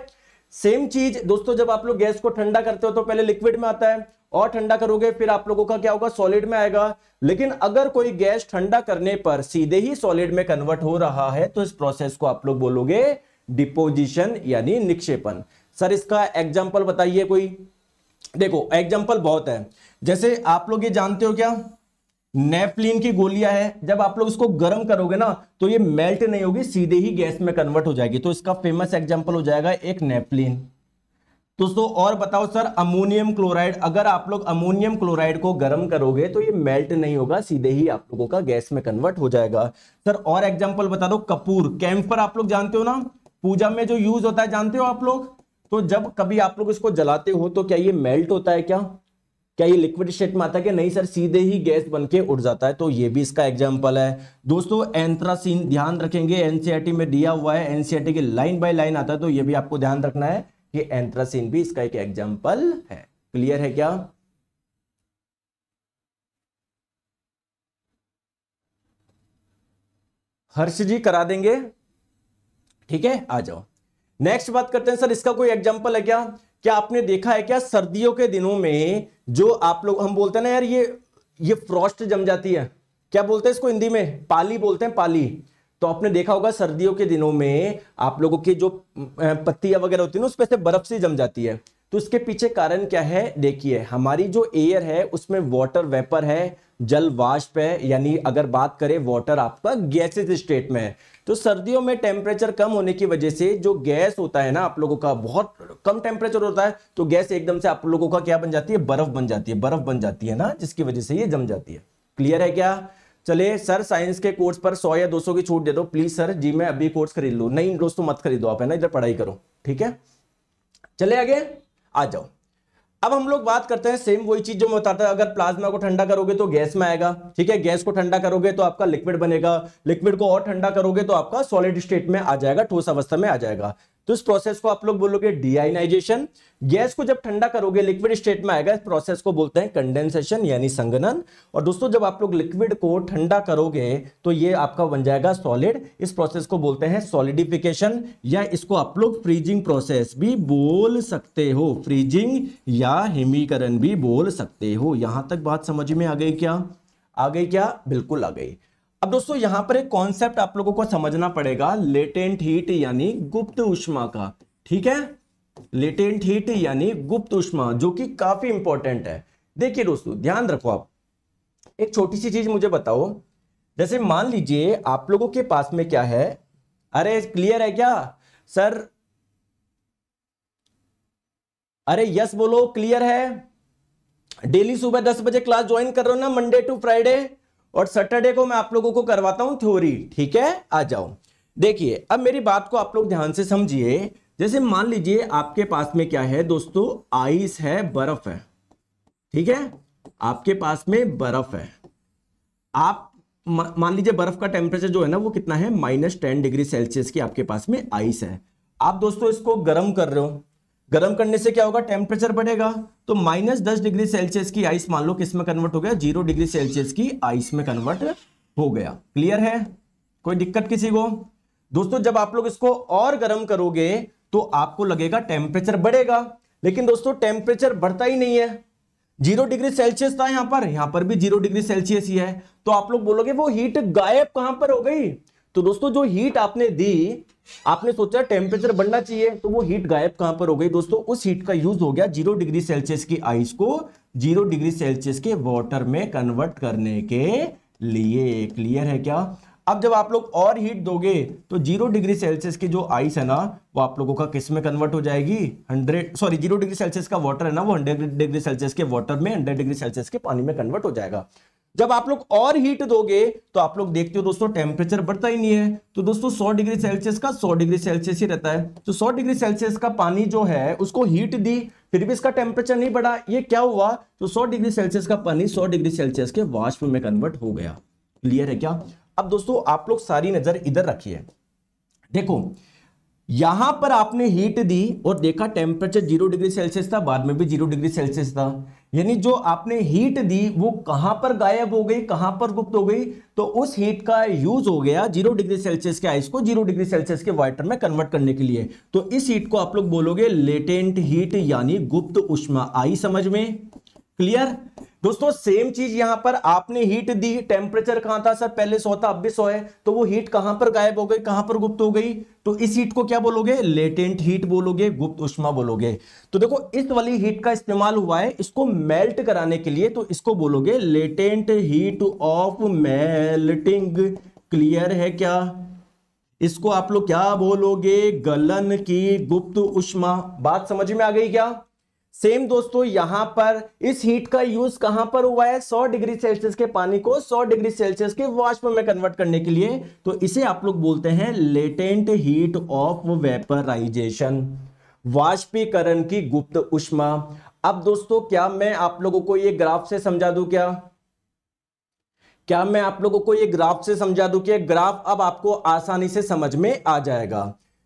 सेम चीज दोस्तों जब आप लोग गैस को ठंडा करते हो तो पहले लिक्विड में आता है और ठंडा करोगे फिर आप लोगों का क्या होगा सॉलिड में आएगा लेकिन अगर कोई गैस ठंडा करने पर सीधे ही सॉलिड में कन्वर्ट हो रहा है तो इस प्रोसेस को आप लोग बोलोगे डिपोजिशन यानी निक्षेपण सर इसका एग्जाम्पल बताइए कोई देखो एग्जाम्पल बहुत है जैसे आप लोग ये जानते हो क्या नेफलिन की गोलियां है जब आप लोग इसको गर्म करोगे ना तो ये मेल्ट नहीं होगी सीधे ही गैस में कन्वर्ट हो जाएगी तो इसका फेमस एग्जाम्पल हो जाएगा एक नेपलिन दोस्तों और बताओ सर अमोनियम क्लोराइड अगर आप लोग अमोनियम क्लोराइड को गर्म करोगे तो ये मेल्ट नहीं होगा सीधे ही आप लोगों का गैस में कन्वर्ट हो जाएगा सर और एग्जाम्पल बता दो कपूर कैम्फर आप लोग जानते हो ना पूजा में जो यूज होता है जानते हो आप लोग तो जब कभी आप लोग इसको जलाते हो तो क्या ये मेल्ट होता है क्या क्या ये लिक्विड स्टेट में आता है कि नहीं सर सीधे ही गैस बन के उड़ जाता है तो ये भी इसका एग्जाम्पल है दोस्तों एंथ्रासीन ध्यान रखेंगे एनसीआरटी e में दिया हुआ है एनसीआरटी e के लाइन बाय लाइन आता है तो ये भी आपको ध्यान रखना है कि एंथ्रासीन भी इसका एक एग्जाम्पल है क्लियर है क्या हर्ष जी करा देंगे ठीक है आ जाओ नेक्स्ट बात करते हैं सर इसका कोई एग्जाम्पल है क्या क्या आपने देखा है क्या सर्दियों के दिनों में जो आप लोग हम बोलते हैं ना यार ये ये फ्रॉस्ट जम जाती है क्या बोलते हैं इसको हिंदी में पाली बोलते हैं पाली तो आपने देखा होगा सर्दियों के दिनों में आप लोगों की जो पत्तियां वगैरह होती है ना उस पर से बर्फ सी जम जाती है तो इसके पीछे कारण क्या है देखिए हमारी जो एयर है उसमें वाटर वेपर है जल वाष्प है यानी अगर बात करें वाटर आपका गैसेज स्टेट में है तो सर्दियों में टेम्परेचर कम होने की वजह से जो गैस होता है ना आप लोगों का बहुत कम टेम्परेचर होता है तो गैस एकदम से आप लोगों का क्या बन जाती है बर्फ बन जाती है बर्फ बन जाती है ना जिसकी वजह से ये जम जाती है क्लियर है क्या चले सर साइंस के कोर्स पर सौ या दो सौ की छूट दे दो प्लीज सर जी मैं अभी कोर्स खरीद लू नहीं दोस्तों मत खरीदो आप है ना इधर पढ़ाई करो ठीक है चले आगे आ जाओ अब हम लोग बात करते हैं सेम वही चीज जो मैं बताता अगर प्लाज्मा को ठंडा करोगे तो गैस में आएगा ठीक है गैस को ठंडा करोगे तो आपका लिक्विड बनेगा लिक्विड को और ठंडा करोगे तो आपका सॉलिड स्टेट में आ जाएगा ठोस अवस्था में आ जाएगा तो इस प्रोसेस को आप लोग बोलोगे डीआईनाइजेशन गैस को जब ठंडा करोगे लिक्विड स्टेट में आएगा इस प्रोसेस को बोलते हैं कंडेंसेशन यानी संगनन और दोस्तों जब आप लोग लिक्विड को ठंडा करोगे तो ये आपका बन जाएगा सॉलिड इस प्रोसेस को बोलते हैं सॉलिडिफिकेशन या इसको आप लोग फ्रीजिंग प्रोसेस भी बोल सकते हो फ्रीजिंग या हिमीकरण भी बोल सकते हो यहां तक बात समझ में आ गई क्या आ गई क्या बिल्कुल आ गई अब दोस्तों यहां पर एक कॉन्सेप्ट आप लोगों को समझना पड़ेगा लेटेंट हीट यानी गुप्त उष्मा का ठीक है लेटेंट हीट यानी गुप्त उष्मा जो कि काफी इंपॉर्टेंट है देखिए दोस्तों ध्यान रखो आप एक छोटी सी चीज मुझे बताओ जैसे मान लीजिए आप लोगों के पास में क्या है अरे क्लियर है क्या सर अरे यस बोलो क्लियर है डेली सुबह दस बजे क्लास ज्वाइन कर रहे हो ना मंडे टू फ्राइडे और सैटरडे को मैं आप लोगों को करवाता हूं थ्योरी ठीक है आ जाओ देखिए अब मेरी बात को आप लोग ध्यान से समझिए जैसे मान लीजिए आपके पास में क्या है दोस्तों आइस है बर्फ है ठीक है आपके पास में बर्फ है आप मान लीजिए बर्फ का टेम्परेचर जो है ना वो कितना है माइनस टेन डिग्री सेल्सियस की आपके पास में आइस है आप दोस्तों इसको गर्म कर रहे हो गर्म करने से क्या होगा टेम्परेचर बढ़ेगा तो माइनस दस डिग्री सेल्सियस की आइस मान लो किस में कन्वर्ट हो गया जीरो डिग्री सेल्सियस की आइस में कन्वर्ट हो गया क्लियर है कोई दिक्कत किसी को दोस्तों जब आप लोग इसको और गर्म करोगे तो आपको लगेगा टेम्परेचर बढ़ेगा लेकिन दोस्तों टेम्परेचर बढ़ता ही नहीं है जीरो डिग्री सेल्सियस था यहां पर यहां पर भी जीरो डिग्री सेल्सियस ही है तो आप लोग बोलोगे वो हीट गायब कहां पर हो गई तो दोस्तों जो हीट आपने दी आपने सोचा टेम्परेचर बढ़ना चाहिए तो वो हीट गायब कहां पर हो गई दोस्तों उस हीट का यूज हो गया जीरो डिग्री सेल्सियस की आइस को जीरो डिग्री सेल्सियस के वाटर में कन्वर्ट करने के लिए क्लियर है क्या अब जब आप लोग और हीट दोगे तो जीरो डिग्री सेल्सियस की जो आइस है ना वो आप लोगों का किस में कन्वर्ट हो जाएगी hundred sorry zero degree Celsius का वाटर है ना वो हंड्रेड डिग्री सेल्सियस के वाटर में हंड्रेड डिग्री सेल्सियस के पानी में कन्वर्ट हो जाएगा जब आप लोग और हीट दोगे तो आप लोग देखते हो दोस्तों टेम्परेचर बढ़ता ही नहीं है तो दोस्तों 100 डिग्री सेल्सियस का 100 डिग्री सेल्सियस ही रहता है तो 100 डिग्री सेल्सियस का पानी जो है उसको हीट दी फिर भी इसका टेम्परेचर नहीं बढ़ा ये क्या हुआ तो 100 डिग्री सेल्सियस का पानी 100 डिग्री सेल्सियस के वाष्प में कन्वर्ट हो गया क्लियर है क्या अब दोस्तों आप लोग सारी नजर इधर रखिए देखो यहां पर आपने हीट दी और देखा टेम्परेचर जीरो डिग्री सेल्सियस था बाद में भी जीरो डिग्री सेल्सियस था यानी जो आपने हीट दी वो कहां पर गायब हो गई कहां पर गुप्त हो गई तो उस हीट का यूज हो गया जीरो डिग्री सेल्सियस के आइस को जीरो डिग्री सेल्सियस के वाटर में कन्वर्ट करने के लिए तो इस हीट को आप लोग बोलोगे लेटेंट हीट यानी गुप्त उष्मा आई समझ में क्लियर दोस्तों सेम चीज यहां पर आपने हीट दी टेम्परेचर कहां था सर पहले सौ था अब भी सौ है तो वो हीट कहां पर गायब हो गई कहां पर गुप्त हो गई तो इस हीट को क्या बोलोगे लेटेंट हीट बोलोगे गुप्त उष्मा बोलोगे तो देखो इस वाली हीट का इस्तेमाल हुआ है इसको मेल्ट कराने के लिए तो इसको बोलोगे latent heat of melting clear है क्या इसको आप लोग क्या बोलोगे गलन की गुप्त उष्मा बात समझ में आ गई क्या सेम दोस्तों यहां पर इस हीट का यूज कहां पर हुआ है 100 डिग्री सेल्सियस के पानी को 100 डिग्री सेल्सियस के वाष्प में कन्वर्ट करने के लिए तो इसे आप लोग बोलते हैं लेटेंट हीट ऑफ वेपराइजेशन वाष्पीकरण की गुप्त उष्मा अब दोस्तों क्या मैं आप लोगों को ये ग्राफ से समझा दू क्या क्या मैं आप लोगों को ये ग्राफ से समझा दू कि ग्राफ अब आपको आसानी से समझ में आ जाएगा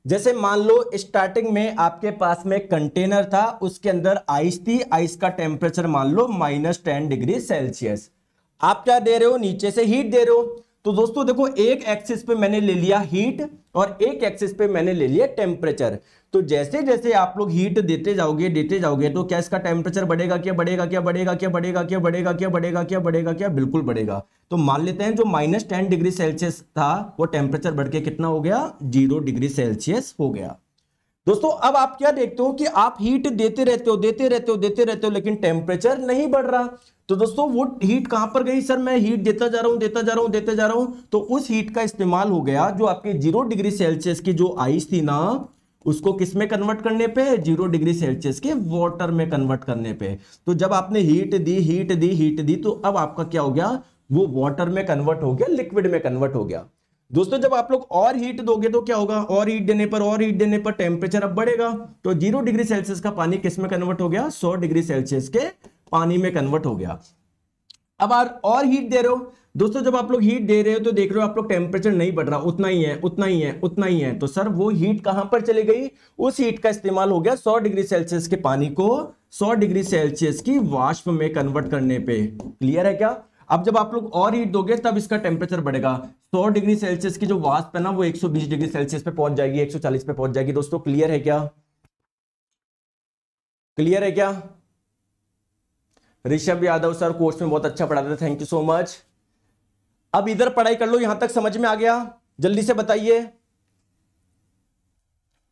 जैसे मान लो स्टार्टिंग में आपके पास में कंटेनर था उसके अंदर आइस थी आइस का टेम्परेचर मान लो माइनस टेन डिग्री सेल्सियस आप क्या दे रहे हो नीचे से हीट दे रहे हो तो दोस्तों देखो एक एक्सिस पे मैंने ले लिया हीट और एक एक्सिस पे मैंने ले लिया टेम्परेचर तो जैसे जैसे आप लोग हीट देते जाओगे देते जाओगे तो क्या इसका टेम्परेचर बढ़ेगा क्या बढ़ेगा क्या बढ़ेगा क्या बढ़ेगा क्या बढ़ेगा क्या बढ़ेगा क्या बढ़ेगा क्या बिल्कुल बढ़ेगा तो मान लेते हैं जो माइनस टेन डिग्री सेल्सियस था वो टेम्परेचर बढ़ के कितना हो गया जीरो डिग्री सेल्सियस हो गया दोस्तों अब आप क्या देखते हो कि आप हीट देते रहते हो देते रहते हो देते रहते हो लेकिन टेम्परेचर नहीं बढ़ रहा तो दोस्तों वो हीट कहां पर गई सर मैं हीट देता जा रहा हूं देता जा रहा हूं देता जा रहा हूं तो उस हीट का इस्तेमाल हो गया जो आपके जीरो डिग्री सेल्सियस की जो आइस थी ना उसको किस में कन्वर्ट करने पे जीरो डिग्री सेल्सियस के वाटर में कन्वर्ट करने पे तो जब आपने हीट दी हीट दी हीट दी तो अब आपका क्या हो गया वो वाटर में कन्वर्ट हो गया लिक्विड में कन्वर्ट हो गया दोस्तों जब आप लोग और हीट दोगे तो क्या होगा और हीट देने पर और हीट देने पर टेम्परेचर अब बढ़ेगा तो जीरो डिग्री सेल्सियस का पानी किस में कन्वर्ट हो गया सौ डिग्री सेल्सियस के पानी में कन्वर्ट हो गया अब और हीट दे रहे हो दोस्तों जब आप लोग हीट दे रहे हो तो देख रहे हो आप लोग टेम्परेचर नहीं बढ़ रहा उतना ही है उतना ही है उतना ही है तो सर वो हीट कहां पर चली गई उस हीट का इस्तेमाल हो गया सौ डिग्री सेल्सियस के पानी को सौ डिग्री सेल्सियस की वाष्प में कन्वर्ट करने पे क्लियर है क्या अब जब आप लोग और हीट दोगे तब इसका टेम्परेचर बढ़ेगा 100 डिग्री सेल्सियस की जो वास्प है ना वो 120 डिग्री सेल्सियस पे पहुंच जाएगी 140 पे पहुंच जाएगी दोस्तों क्लियर है क्या क्लियर है क्या ऋषभ यादव सर कोर्स में बहुत अच्छा पढ़ाते थे थैंक यू सो मच अब इधर पढ़ाई कर लो यहां तक समझ में आ गया जल्दी से बताइए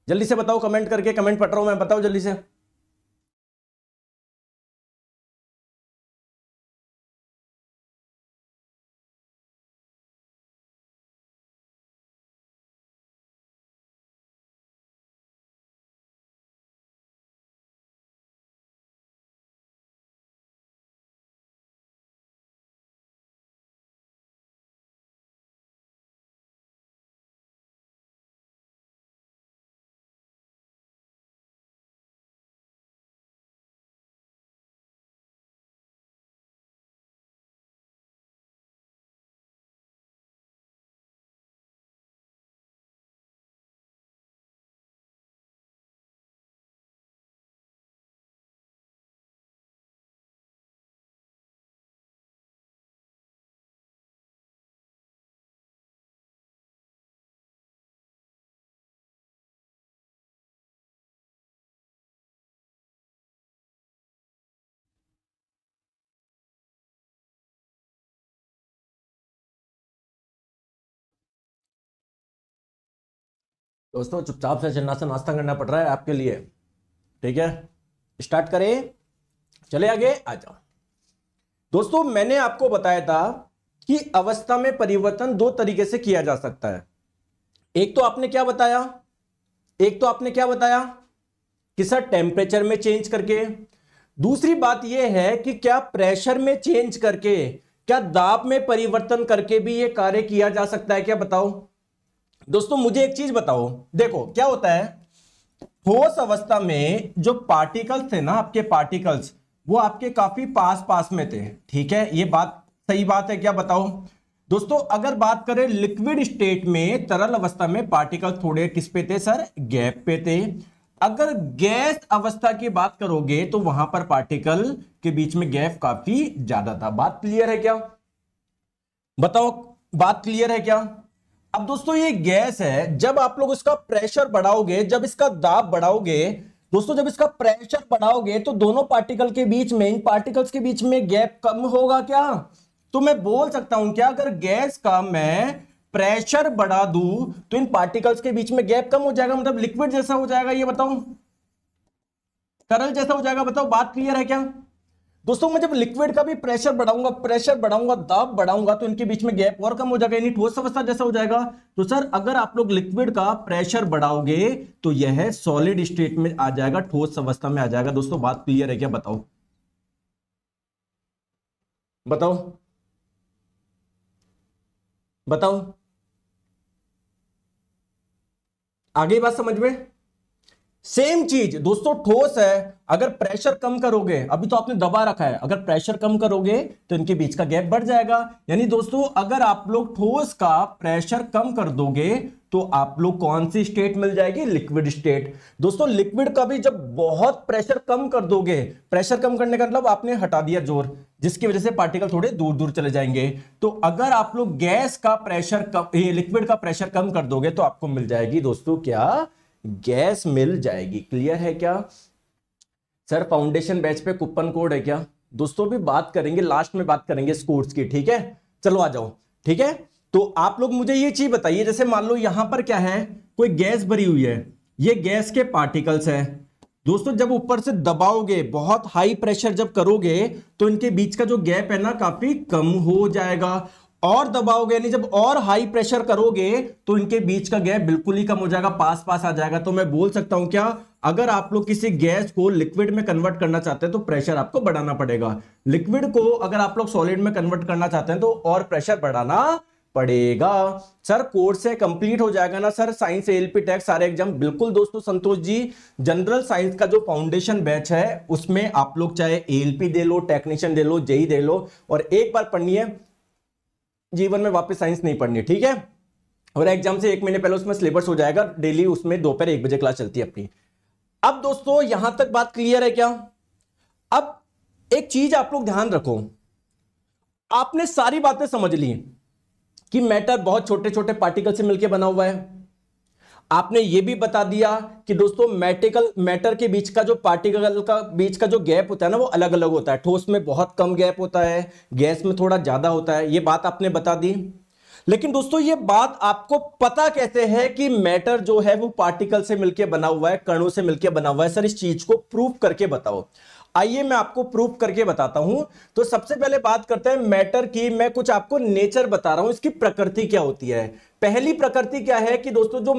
जल्दी से बताओ कमेंट करके कमेंट पढ़ रहा हूं मैं बताओ जल्दी से दोस्तों चुपचाप से चन्ना से नाश्ता करना पड़ रहा है आपके लिए ठीक है स्टार्ट करें चले आगे आ जाओ दोस्तों मैंने आपको बताया था कि अवस्था में परिवर्तन दो तरीके से किया जा सकता है एक तो आपने क्या बताया एक तो आपने क्या बताया कि सर टेम्परेचर में चेंज करके दूसरी बात यह है कि क्या प्रेशर में चेंज करके क्या दाब में परिवर्तन करके भी यह कार्य किया जा सकता है क्या बताओ दोस्तों मुझे एक चीज बताओ देखो क्या होता है ठोस अवस्था में जो पार्टिकल्स थे ना आपके पार्टिकल्स वो आपके काफी पास पास में थे ठीक है ये बात सही बात है क्या बताओ दोस्तों अगर बात करें लिक्विड स्टेट में तरल अवस्था में पार्टिकल थोड़े किस पे थे सर गैप पे थे अगर गैस अवस्था की बात करोगे तो वहां पर पार्टिकल के बीच में गैप काफी ज्यादा था बात क्लियर है क्या बताओ बात क्लियर है क्या अब दोस्तों ये गैस है जब आप लोग इसका प्रेशर बढ़ाओगे जब इसका दाब बढ़ाओगे दोस्तों जब इसका प्रेशर बढ़ाओगे तो दोनों पार्टिकल के बीच में इन पार्टिकल्स के बीच में गैप कम होगा क्या तो मैं बोल सकता हूं क्या अगर गैस का मैं प्रेशर बढ़ा दू तो इन पार्टिकल्स के बीच में गैप कम हो जाएगा मतलब लिक्विड जैसा हो जाएगा ये बताओ तरल जैसा हो जाएगा बताओ बात क्लियर है क्या दोस्तों मैं जब लिक्विड का भी प्रेशर बढ़ाऊंगा प्रेशर बढ़ाऊंगा दाब बढ़ाऊंगा तो इनके बीच में गैप और कम हो जाएगा यानी ठोस अवस्था जैसा हो जाएगा तो सर अगर आप लोग लिक्विड का प्रेशर बढ़ाओगे तो यह सॉलिड स्टेट में आ जाएगा ठोस अवस्था में आ जाएगा दोस्तों बात क्लियर है क्या बताओ बताओ बताओ आगे बात समझ में सेम चीज दोस्तों ठोस है अगर प्रेशर कम करोगे अभी तो आपने दबा रखा है अगर प्रेशर कम करोगे तो इनके बीच का गैप बढ़ जाएगा यानी दोस्तों अगर आप लोग ठोस का प्रेशर कम कर दोगे तो आप लोग कौन सी स्टेट मिल जाएगी लिक्विड स्टेट दोस्तों लिक्विड का भी जब बहुत प्रेशर कम कर दोगे प्रेशर कम करने का मतलब आपने हटा दिया जोर जिसकी वजह से पार्टिकल थोड़े दूर दूर चले जाएंगे तो अगर आप लोग गैस का प्रेशर कम ये लिक्विड का प्रेशर कम कर दोगे तो आपको मिल जाएगी दोस्तों क्या गैस मिल जाएगी क्लियर है क्या सर फाउंडेशन बैच पे कूपन कोड है क्या दोस्तों भी बात करेंगे लास्ट में बात करेंगे इस कोर्स की ठीक है चलो आ जाओ ठीक है तो आप लोग मुझे ये चीज बताइए जैसे मान लो यहां पर क्या है कोई गैस भरी हुई है ये गैस के पार्टिकल्स है दोस्तों जब ऊपर से दबाओगे बहुत हाई प्रेशर जब करोगे तो इनके बीच का जो गैप है ना काफी कम हो जाएगा और दबाओगे यानी जब और हाई प्रेशर करोगे तो इनके बीच का गैप बिल्कुल ही कम हो जाएगा पास पास आ जाएगा तो मैं बोल सकता हूं क्या अगर आप लोग किसी गैस को लिक्विड में कन्वर्ट करना चाहते हैं तो प्रेशर आपको बढ़ाना पड़ेगा लिक्विड को अगर आप लोग सॉलिड में कन्वर्ट करना चाहते हैं तो और प्रेशर बढ़ाना पड़ेगा सर कोर्स है कंप्लीट हो जाएगा ना सर साइंस एलपी टेक्स सारे एग्जाम बिल्कुल दोस्तों संतोष जी जनरल साइंस का जो फाउंडेशन बैच है उसमें आप लोग चाहे एलपी दे लो टेक्नीशियन दे लो जेई e दे लो और एक बार पढ़नी है जीवन में वापस साइंस नहीं पढ़नी ठीक है और एग्जाम से एक महीने पहले उसमें सिलेबस हो जाएगा डेली उसमें दोपहर एक बजे क्लास चलती है अपनी अब दोस्तों यहां तक बात क्लियर है क्या अब एक चीज आप लोग ध्यान रखो आपने सारी बातें समझ ली कि मैटर बहुत छोटे छोटे पार्टिकल से मिलकर बना हुआ है आपने ये भी बता दिया कि दोस्तों मेटिकल मैटर के बीच का जो पार्टिकल का बीच का जो गैप होता है ना वो अलग अलग होता है ठोस में बहुत कम गैप होता है गैस में थोड़ा ज़्यादा होता है ये बात आपने बता दी लेकिन दोस्तों ये बात आपको पता कैसे है कि मैटर जो है वो पार्टिकल से मिलकर बना हुआ है कणों से मिलकर बना हुआ है सर इस चीज को प्रूव करके बताओ आइए मैं आपको प्रूफ करके बताता हूं तो सबसे पहले बात करते हैं मैटर की मैं कुछ आपको नेचर बता रहा हूं इसकी प्रकृति क्या होती है पहली प्रकृति क्या है कि दोस्तों जो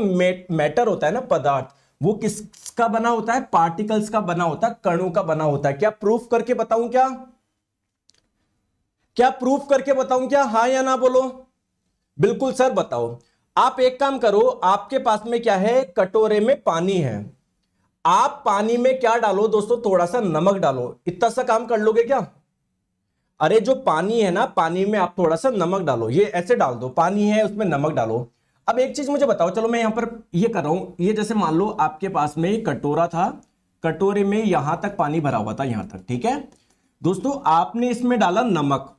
मैटर होता है ना पदार्थ वो किसका बना होता है पार्टिकल्स का बना होता है कणों का बना होता है क्या प्रूफ करके बताऊं क्या क्या प्रूफ करके बताऊं क्या हाँ या ना बोलो बिल्कुल सर बताओ आप एक काम करो आपके पास में क्या है कटोरे में पानी है आप पानी में क्या डालो दोस्तों थोड़ा सा नमक डालो इतना सा काम कर लोगे क्या अरे जो पानी है ना पानी में आप थोड़ा सा नमक डालो ये ऐसे डाल दो पानी है उसमें नमक डालो अब एक चीज मुझे बताओ चलो मैं यहां पर ये कर रहा हूं ये जैसे मान लो आपके पास में कटोरा था कटोरे में यहां तक पानी भरा हुआ था यहां तक ठीक है दोस्तों आपने इसमें डाला नमक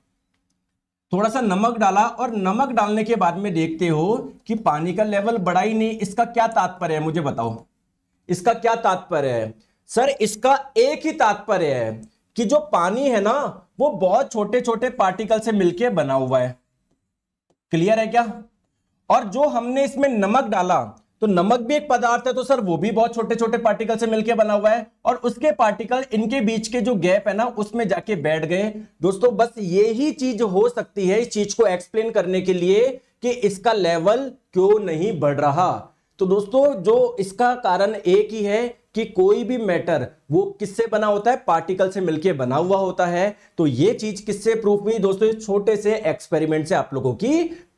थोड़ा सा नमक डाला और नमक डालने के बाद में देखते हो कि पानी का लेवल बढ़ा ही नहीं इसका क्या तात्पर्य है मुझे बताओ इसका क्या तात्पर्य है सर इसका एक ही तात्पर्य है कि जो पानी है ना वो बहुत छोटे छोटे पार्टिकल से मिलके बना हुआ है क्लियर है क्या और जो हमने इसमें नमक डाला तो नमक भी एक पदार्थ है तो सर वो भी बहुत छोटे छोटे पार्टिकल से मिलकर बना हुआ है और उसके पार्टिकल इनके बीच के जो गैप है ना उसमें जाके बैठ गए दोस्तों बस ये ही चीज हो सकती है इस चीज को एक्सप्लेन करने के लिए कि इसका लेवल क्यों नहीं बढ़ रहा तो दोस्तों जो इसका कारण एक ही है कि कोई भी मैटर वो किससे बना होता है पार्टिकल से मिलके बना हुआ होता है तो ये चीज किससे प्रूफ हुई दोस्तों छोटे से एक्सपेरिमेंट से आप लोगों की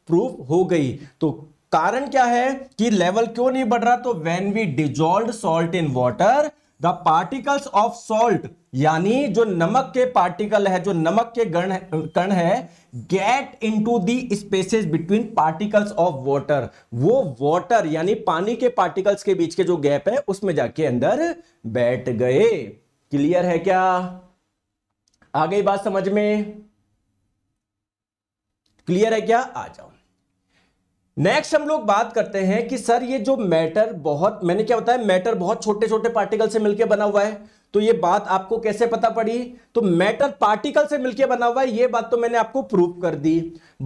प्रूफ हो गई तो कारण क्या है कि लेवल क्यों नहीं बढ़ रहा तो when we dissolve salt in water the particles of salt यानी जो नमक के पार्टिकल है जो नमक के गण कण है get to the spaces between particles of water वो वॉटर यानी पानी के पार्टिकल्स के बीच के जो गैप है उसमें जाके अंदर बैठ गए क्लियर है क्या आ गई बात समझ में क्लियर है क्या आ जाओ नेक्स्ट हम लोग बात करते हैं कि सर ये जो मैटर बहुत मैंने क्या बताया मैटर बहुत छोटे छोटे पार्टिकल से मिलकर बना हुआ है तो ये बात आपको कैसे पता पड़ी तो मैटर पार्टिकल से मिलकर बना हुआ है ये बात तो मैंने आपको प्रूव कर दी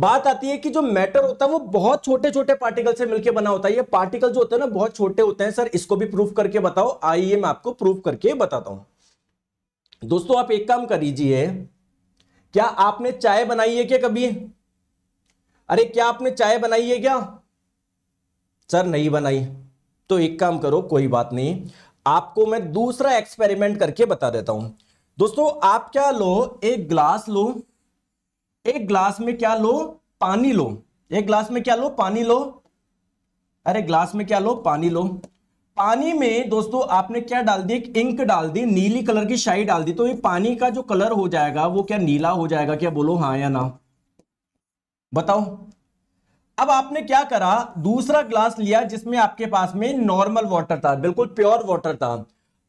बात आती है कि जो मैटर होता है वो बहुत छोटे छोटे पार्टिकल से मिलकर बना होता है ये पार्टिकल जो होते हैं ना बहुत छोटे होते हैं सर इसको भी प्रूफ करके बताओ आइए मैं आपको प्रूफ करके बताता हूं दोस्तों आप एक काम कर लीजिए क्या आपने चाय बनाई है क्या कभी अरे क्या आपने चाय बनाई है क्या सर नहीं बनाई तो एक काम करो कोई बात नहीं आपको मैं दूसरा एक्सपेरिमेंट करके बता देता हूं दोस्तों आप क्या लो एक ग्लास लो एक ग्लास में क्या लो पानी लो एक ग्लास में क्या लो पानी लो अरे ग्लास में क्या लो पानी लो पानी में दोस्तों आपने क्या डाल दी एक इंक डाल दी नीली कलर की शाही डाल दी तो ये पानी का जो कलर हो जाएगा वो क्या नीला हो जाएगा क्या बोलो हाँ या ना बताओ अब आपने क्या करा दूसरा ग्लास लिया जिसमें आपके पास में नॉर्मल वाटर था बिल्कुल प्योर वाटर था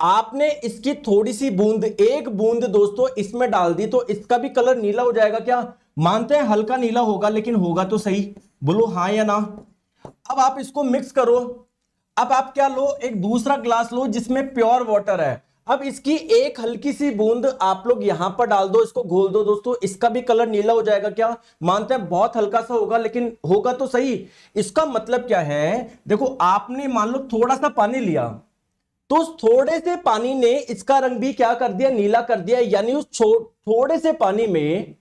आपने इसकी थोड़ी सी बूंद एक बूंद दोस्तों इसमें डाल दी तो इसका भी कलर नीला हो जाएगा क्या मानते हैं हल्का नीला होगा लेकिन होगा तो सही बोलो हाँ या ना अब आप इसको मिक्स करो अब आप क्या लो एक दूसरा ग्लास लो जिसमें प्योर वाटर है अब इसकी एक हल्की सी बूंद आप लोग यहां पर डाल दो इसको घोल दो दोस्तों इसका भी कलर नीला हो जाएगा क्या मानते हैं बहुत हल्का सा होगा लेकिन होगा तो सही इसका मतलब क्या है देखो आपने मान लो थोड़ा सा पानी लिया तो उस थोड़े से पानी ने इसका रंग भी क्या कर दिया नीला कर दिया यानी उस थोड़े से पानी में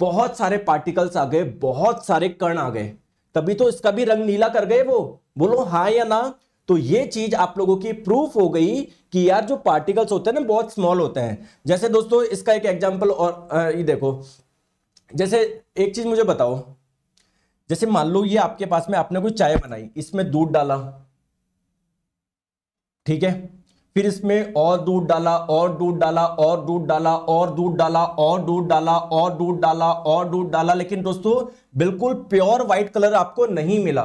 बहुत सारे पार्टिकल्स आ गए बहुत सारे कण आ गए तभी तो इसका भी रंग नीला कर गए वो बोलो हाँ या ना तो ये चीज आप लोगों की प्रूफ हो गई कि यार जो पार्टिकल्स होते हैं ना बहुत स्मॉल होते हैं जैसे दोस्तों इसका एक एग्जाम्पल और ये देखो जैसे एक चीज मुझे बताओ जैसे मान लो ये आपके पास में आपने कोई चाय बनाई इसमें दूध डाला ठीक है फिर इसमें और दूध डाला और दूध डाला और दूध डाला और दूध डाला और दूध डाला और दूध डाला और दूध डाला लेकिन दोस्तों बिल्कुल प्योर व्हाइट कलर आपको नहीं मिला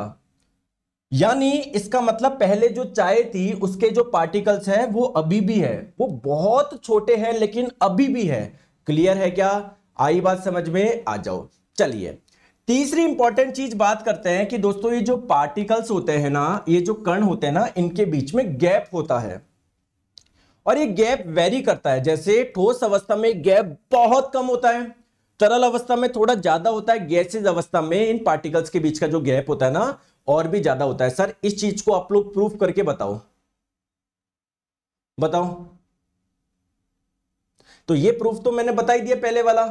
यानी इसका मतलब पहले जो चाय थी उसके जो पार्टिकल्स हैं वो अभी भी है वो बहुत छोटे हैं लेकिन अभी भी है क्लियर है क्या आई बात समझ में आ जाओ चलिए तीसरी इंपॉर्टेंट चीज बात करते हैं कि दोस्तों ये जो पार्टिकल्स होते हैं ना ये जो कण होते हैं ना इनके बीच में गैप होता है और ये गैप वेरी करता है जैसे ठोस अवस्था में गैप बहुत कम होता है तरल अवस्था में थोड़ा ज्यादा होता है गैसेज अवस्था में इन पार्टिकल्स के बीच का जो गैप होता है ना और भी ज्यादा होता है सर इस चीज को आप लोग प्रूफ करके बताओ बताओ तो ये प्रूफ तो मैंने बता ही दिया पहले वाला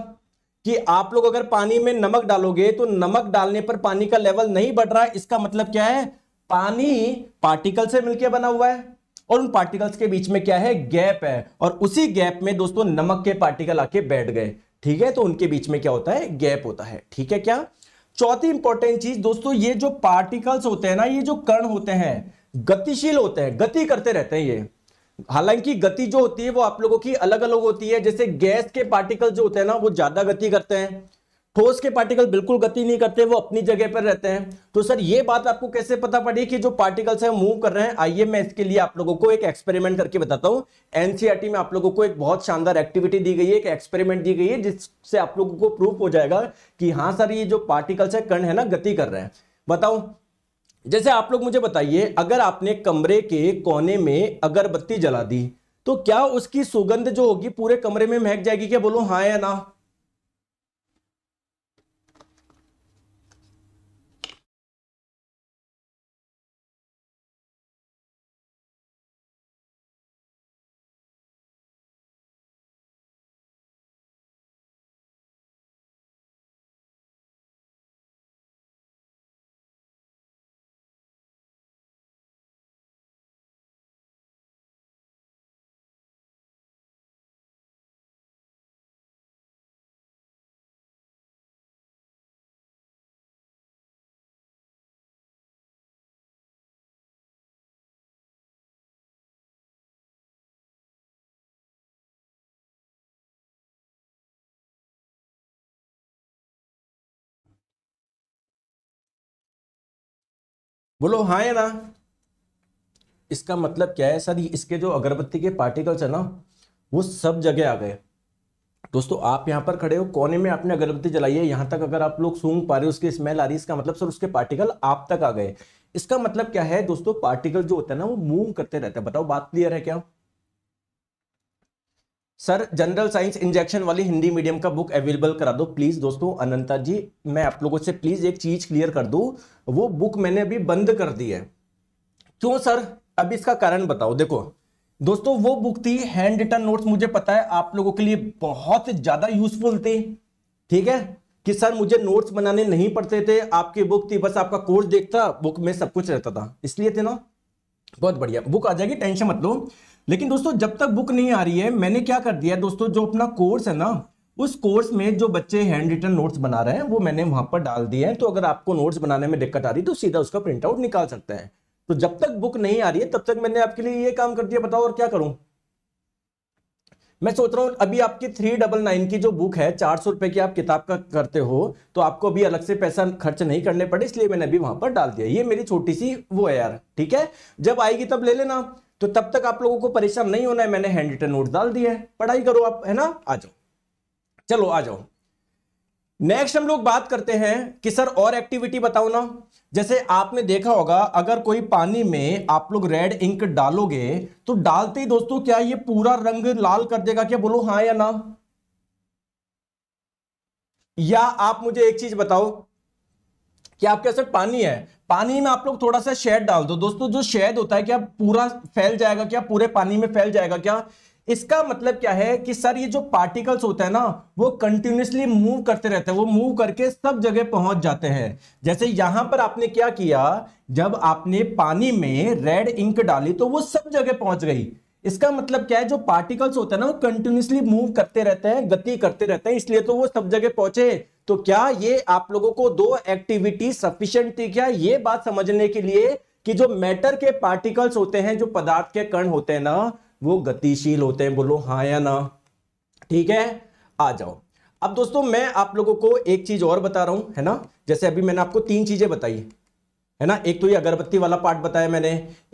कि आप लोग अगर पानी में नमक डालोगे तो नमक डालने पर पानी का लेवल नहीं बढ़ रहा है इसका मतलब क्या है पानी पार्टिकल से मिलकर बना हुआ है और उन पार्टिकल्स के बीच में क्या है गैप है और उसी गैप में दोस्तों नमक के पार्टिकल आके बैठ गए ठीक है तो उनके बीच में क्या होता है गैप होता है ठीक है क्या चौथी इंपॉर्टेंट चीज दोस्तों ये जो पार्टिकल्स होते हैं ना ये जो कर्ण होते हैं गतिशील होते हैं गति करते रहते हैं ये हालांकि गति जो होती है वो आप लोगों की अलग अलग होती है जैसे गैस के पार्टिकल जो होते हैं ना वो ज्यादा गति करते हैं ठोस के पार्टिकल बिल्कुल गति नहीं करते वो अपनी जगह पर रहते हैं तो सर ये बात आपको कैसे पता पड़ी कि जो पार्टिकल्स हैं मूव कर रहे हैं आइए मैं इसके लिए आप लोगों को एक एक्सपेरिमेंट करके बताता हूँ एनसीईआरटी e में आप लोगों को एक बहुत शानदार एक्टिविटी दी गई है एक एक्सपेरिमेंट दी गई है जिससे आप लोगों को प्रूफ हो जाएगा कि हाँ सर ये जो पार्टिकल्स है कण है ना गति कर रहे हैं बताओ जैसे आप लोग मुझे बताइए अगर आपने कमरे के कोने में अगरबत्ती जला दी तो क्या उसकी सुगंध जो होगी पूरे कमरे में महक जाएगी क्या बोलो हाँ या ना बोलो हाँ या ना इसका मतलब क्या है सर इसके जो अगरबत्ती के पार्टिकल्स है ना वो सब जगह आ गए दोस्तों आप यहाँ पर खड़े हो कोने में आपने अगरबत्ती जलाई है यहाँ तक अगर आप लोग सूंघ पा रहे हो उसकी स्मेल आ रही है इसका मतलब सर उसके पार्टिकल आप तक आ गए इसका मतलब क्या है दोस्तों पार्टिकल जो होता है ना वो मूव करते रहते हैं बताओ बात क्लियर है क्या सर जनरल साइंस इंजेक्शन वाली हिंदी मीडियम का बुक अवेलेबल करा दो प्लीज़ दोस्तों अनंता जी मैं आप लोगों से प्लीज़ एक चीज़ क्लियर कर दू वो बुक मैंने अभी बंद कर दी है क्यों सर अब इसका कारण बताओ देखो दोस्तों वो बुक थी हैंड रिटर्न नोट्स मुझे पता है आप लोगों के लिए बहुत ज़्यादा यूजफुल थी ठीक है कि सर मुझे नोट्स बनाने नहीं पड़ते थे आपकी बुक थी बस आपका कोर्स देखता बुक में सब कुछ रहता था इसलिए थे ना बहुत बढ़िया बुक आ जाएगी टेंशन मत लो लेकिन दोस्तों जब तक बुक नहीं आ रही है मैंने क्या कर दिया है दोस्तों जो अपना कोर्स है ना उस कोर्स में जो बच्चे हैंड रिटन नोट्स बना रहे हैं वो मैंने वहां पर डाल दिए हैं तो अगर आपको नोट्स बनाने में दिक्कत आ रही है तो सीधा उसका प्रिंट आउट निकाल सकते हैं तो जब तक बुक नहीं आ रही है तब तक मैंने आपके लिए ये काम कर दिया बताओ और क्या करूं मैं सोच रहा हूं अभी आपकी थ्री डबल नाइन की जो बुक है चार सौ रुपए की आप किताब का करते हो तो आपको अभी अलग से पैसा खर्च नहीं करने पड़े इसलिए मैंने अभी वहां पर डाल दिया ये मेरी छोटी सी वो है यार ठीक है जब आएगी तब ले लेना तो तब तक आप लोगों को परेशान नहीं होना है मैंने हैंड रिटर्न नोट डाल दिया है पढ़ाई करो आप है ना आ जाओ चलो आ जाओ नेक्स्ट हम लोग बात करते हैं कि सर और एक्टिविटी बताओ ना जैसे आपने देखा होगा अगर कोई पानी में आप लोग रेड इंक डालोगे तो डालते ही दोस्तों क्या ये पूरा रंग लाल कर देगा क्या बोलो हाँ या ना या आप मुझे एक चीज बताओ कि आपके सर पानी है पानी में आप लोग थोड़ा सा शेड डाल दो दोस्तों जो शेड होता है क्या पूरा फैल जाएगा क्या पूरे पानी में फैल जाएगा क्या इसका मतलब क्या है कि सर ये जो पार्टिकल्स होते हैं ना वो कंटिन्यूसली मूव करते रहते हैं वो मूव करके सब जगह पहुंच जाते हैं जैसे यहां पर आपने क्या किया जब आपने पानी में रेड इंक डाली तो वो सब जगह पहुंच गई इसका मतलब क्या है जो पार्टिकल्स होते हैं ना वो कंटिन्यूसली मूव करते रहते हैं गति करते रहते हैं इसलिए तो वो सब जगह पहुंचे तो क्या ये आप लोगों को दो एक्टिविटी सफिशियंट थी क्या ये बात समझने के लिए कि जो मैटर के पार्टिकल्स होते हैं जो पदार्थ के कण होते हैं ना वो गतिशील होते हैं बोलो हाँ या ना ठीक है आ जाओ अब दोस्तों मैं आप लोगों को एक चीज और बता रहा हूं है ना जैसे अभी मैंने आपको तीन चीजें बताई है ना एक तो ये अगरबत्ती वाला पार्ट बताया मैंने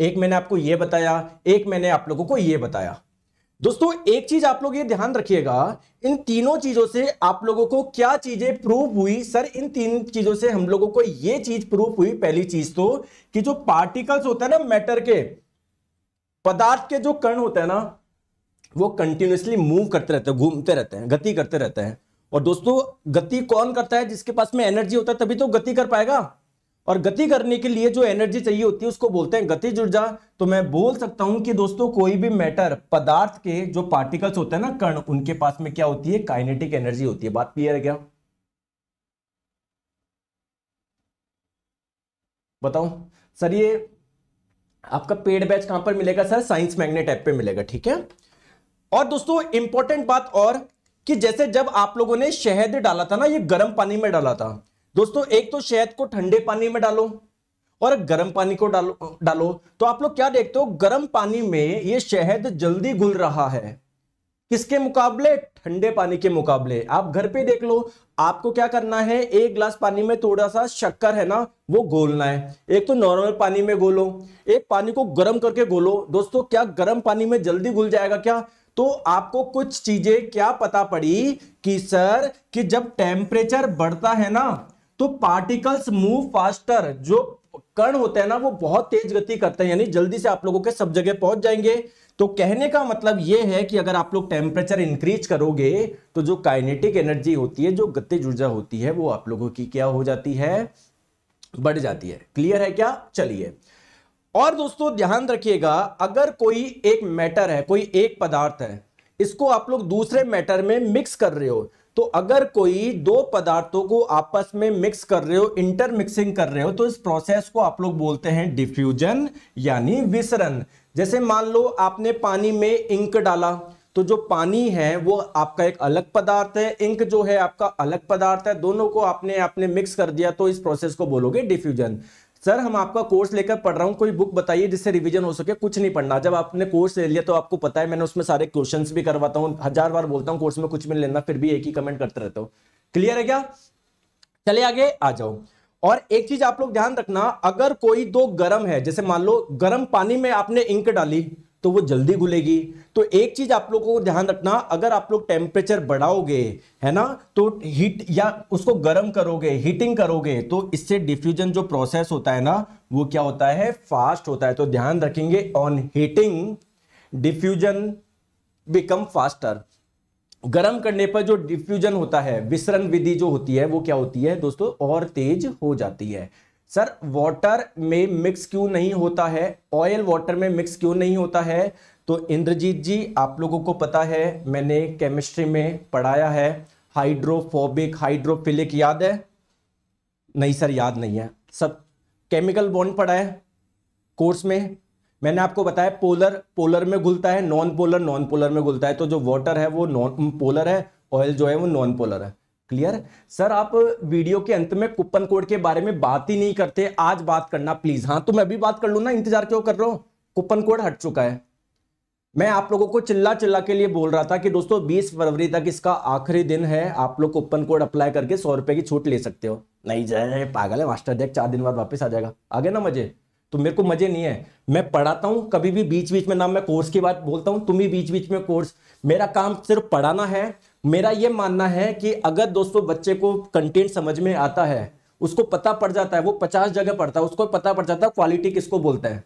एक मैंने आपको ये बताया एक मैंने आप लोगों को ये बताया दोस्तों एक चीज आप लोग ये ध्यान रखिएगा इन तीनों चीजों से आप लोगों को क्या चीजें प्रूफ हुई सर इन तीन चीजों से हम लोगों को ये चीज प्रूफ हुई पहली चीज तो कि जो पार्टिकल्स होते हैं ना मैटर के पदार्थ के जो कण होते हैं ना वो कंटिन्यूसली मूव करते रहते हैं घूमते रहते हैं गति करते रहते हैं और दोस्तों गति कौन करता है जिसके पास में एनर्जी होता है तभी तो गति कर पाएगा और गति करने के लिए जो एनर्जी चाहिए होती है उसको बोलते हैं गतिज ऊर्जा तो मैं बोल सकता हूं कि दोस्तों कोई भी मैटर पदार्थ के जो पार्टिकल्स होते हैं ना कण उनके पास में क्या होती है काइनेटिक एनर्जी होती है बात क्लियर है क्या बताओ सर ये आपका पेड बैच कहां पर मिलेगा सर साइंस मैग्नेट ऐप पे मिलेगा ठीक है और दोस्तों इंपॉर्टेंट बात और कि जैसे जब आप लोगों ने शहद डाला था ना ये गर्म पानी में डाला था दोस्तों एक तो शहद को ठंडे पानी में डालो और गर्म पानी को डालो डालो तो आप लोग क्या देखते हो गर्म पानी में ये शहद जल्दी घुल रहा है किसके मुकाबले ठंडे पानी के मुकाबले आप घर पे देख लो आपको क्या करना है एक ग्लास पानी में थोड़ा सा शक्कर है ना वो घोलना है एक तो नॉर्मल पानी में घोलो एक पानी को गर्म करके घोलो दोस्तों क्या गर्म पानी में जल्दी घुल जाएगा क्या तो आपको कुछ चीजें क्या पता पड़ी कि सर कि जब टेम्परेचर बढ़ता है ना तो पार्टिकल्स मूव फास्टर जो कर्ण होते हैं ना वो बहुत तेज गति करते हैं यानी जल्दी से आप लोगों के सब जगह पहुंच जाएंगे तो कहने का मतलब ये है कि अगर आप लोग टेम्परेचर इंक्रीज करोगे तो जो काइनेटिक एनर्जी होती है जो गतिज ऊर्जा होती है वो आप लोगों की क्या हो जाती है बढ़ जाती है क्लियर है क्या चलिए और दोस्तों ध्यान रखिएगा अगर कोई एक मैटर है कोई एक पदार्थ है इसको आप लोग दूसरे मैटर में मिक्स कर रहे हो तो अगर कोई दो पदार्थों को आपस में मिक्स कर रहे हो इंटरमिक्सिंग कर रहे हो तो इस प्रोसेस को आप लोग बोलते हैं डिफ्यूजन यानी विसरण जैसे मान लो आपने पानी में इंक डाला तो जो पानी है वो आपका एक अलग पदार्थ है इंक जो है आपका अलग पदार्थ है दोनों को आपने आपने मिक्स कर दिया तो इस प्रोसेस को बोलोगे डिफ्यूजन सर हम आपका कोर्स लेकर पढ़ रहा हूँ कोई बुक बताइए जिससे रिवीजन हो सके कुछ नहीं पढ़ना जब आपने कोर्स ले लिया तो आपको पता है मैंने उसमें सारे क्वेश्चन भी करवाता हूँ हजार बार बोलता हूँ कोर्स में कुछ भी लेना फिर भी एक ही कमेंट करते रहता हूँ क्लियर है क्या चले आगे आ जाओ और एक चीज आप लोग ध्यान रखना अगर कोई दो गर्म है जैसे मान लो गर्म पानी में आपने इंक डाली तो वो जल्दी घुलेगी तो एक चीज़ आप लोगों को ध्यान रखना अगर आप लोग टेम्परेचर बढ़ाओगे है ना तो हीट या उसको गर्म करोगे हीटिंग करोगे तो इससे डिफ्यूजन जो प्रोसेस होता है ना वो क्या होता है फास्ट होता है तो ध्यान रखेंगे on heating diffusion become faster गर्म करने पर जो डिफ्यूजन होता है विसरण विधि जो होती है वो क्या होती है दोस्तों और तेज हो जाती है सर वाटर में मिक्स क्यों नहीं होता है ऑयल वाटर में मिक्स क्यों नहीं होता है तो इंद्रजीत जी आप लोगों को पता है मैंने केमिस्ट्री में पढ़ाया है हाइड्रोफोबिक हाइड्रोफिलिक याद है नहीं सर याद नहीं है सब केमिकल बॉन्ड पढ़ा है कोर्स में मैंने आपको बताया पोलर पोलर में घुलता है नॉन पोलर नॉन पोलर में घुलता है तो जो वाटर है वो नॉन पोलर है ऑयल जो है वो नॉन पोलर है क्लियर सर आप वीडियो के अंत में कूपन कोड के बारे में बात ही नहीं करते आज बात करना प्लीज हाँ तो मैं भी बात कर लू ना इंतजार क्यों कर रहा हूँ कूपन कोड हट चुका है मैं आप लोगों को चिल्ला चिल्ला के लिए बोल रहा था कि दोस्तों 20 फरवरी तक इसका आखिरी दिन है आप लोग कूपन कोड अप्लाई करके सौ रुपए की छूट ले सकते हो नहीं जाए पागल है मास्टर देख चार दिन बाद वापस आ जाएगा आगे ना मजे तो मेरे को मजे नहीं है मैं पढ़ाता हूँ कभी भी बीच बीच में ना मैं कोर्स की बात बोलता हूँ तुम ही बीच बीच में कोर्स मेरा काम सिर्फ पढ़ाना है मेरा ये मानना है कि अगर दोस्तों बच्चे को कंटेंट समझ में आता है उसको पता पड़ जाता है वो पचास जगह पढ़ता है उसको पता पड़ जाता है क्वालिटी किसको बोलता है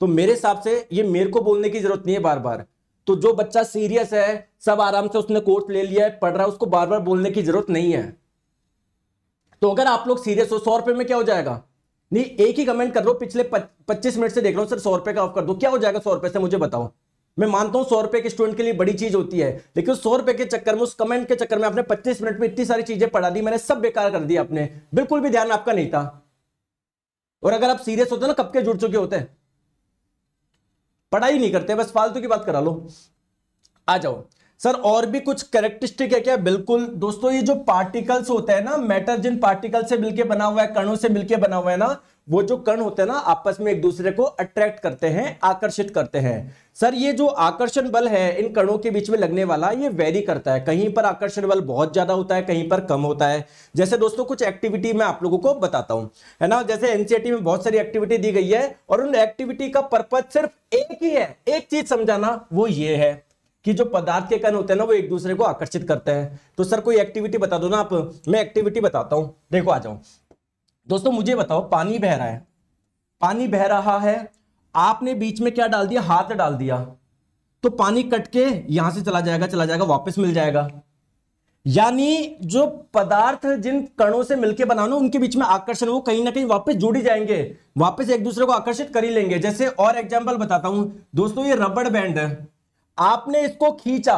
तो मेरे हिसाब से ये मेरे को बोलने की जरूरत नहीं है बार बार तो जो बच्चा सीरियस है सब आराम से उसने कोर्स ले लिया है पढ़ रहा है उसको बार बार बोलने की जरूरत नहीं है तो अगर आप लोग सीरियस हो सौ रुपए में क्या हो जाएगा नहीं एक ही कमेंट कर रहा पिछले पच्चीस मिनट से देख रहा हूँ सर सौ रुपए का ऑफ कर दो क्या हो जाएगा सौ रुपए से मुझे बताओ मैं मानता हूं सौ रुपए के स्टूडेंट के लिए बड़ी चीज होती है लेकिन सौ रुपए के चक्कर में उस कमेंट के चक्कर में आपने पच्चीस मिनट में इतनी सारी चीजें पढ़ा दी मैंने सब बेकार कर दिया आपने बिल्कुल भी ध्यान आपका नहीं था और अगर आप सीरियस होते ना कब के जुड़ चुके होते हैं पढ़ाई नहीं करते बस फालतू की बात करा लो आ जाओ सर और भी कुछ करेक्टिस्टिक है क्या बिल्कुल दोस्तों ये जो पार्टिकल्स होते हैं ना मैटर जिन पार्टिकल से मिलके बना हुआ है कणों से मिलके बना हुआ है ना वो जो कण होते हैं ना आपस में एक दूसरे को अट्रैक्ट करते हैं आकर्षित करते हैं सर ये जो आकर्षण बल है इन कणों के बीच में लगने वाला ये वेरी करता है कहीं पर आकर्षण बल बहुत ज्यादा होता है कहीं पर कम होता है जैसे दोस्तों कुछ एक्टिविटी मैं आप लोगों को बताता हूं है ना जैसे एनसीआरटी e में बहुत सारी एक्टिविटी दी गई है और उन एक्टिविटी का पर्पज सिर्फ एक ही है एक चीज समझाना वो ये है कि जो पदार्थ के कण होते हैं ना वो एक दूसरे को आकर्षित करते हैं तो सर कोई एक्टिविटी बता दो ना आप मैं एक्टिविटी बताता हूं देखो आ जाओ दोस्तों मुझे बताओ पानी बह रहा है पानी बह रहा है आपने बीच में क्या डाल दिया हाथ डाल दिया तो पानी कट के यहां से चला जाएगा चला जाएगा वापस मिल जाएगा यानी जो पदार्थ जिन कणों से मिलके बनाना उनके बीच में आकर्षण वो कहीं ना कहीं वापस जुड़ ही जाएंगे वापस एक दूसरे को आकर्षित कर ही लेंगे जैसे और एग्जाम्पल बताता हूं दोस्तों ये रबड़ बैंड है आपने इसको खींचा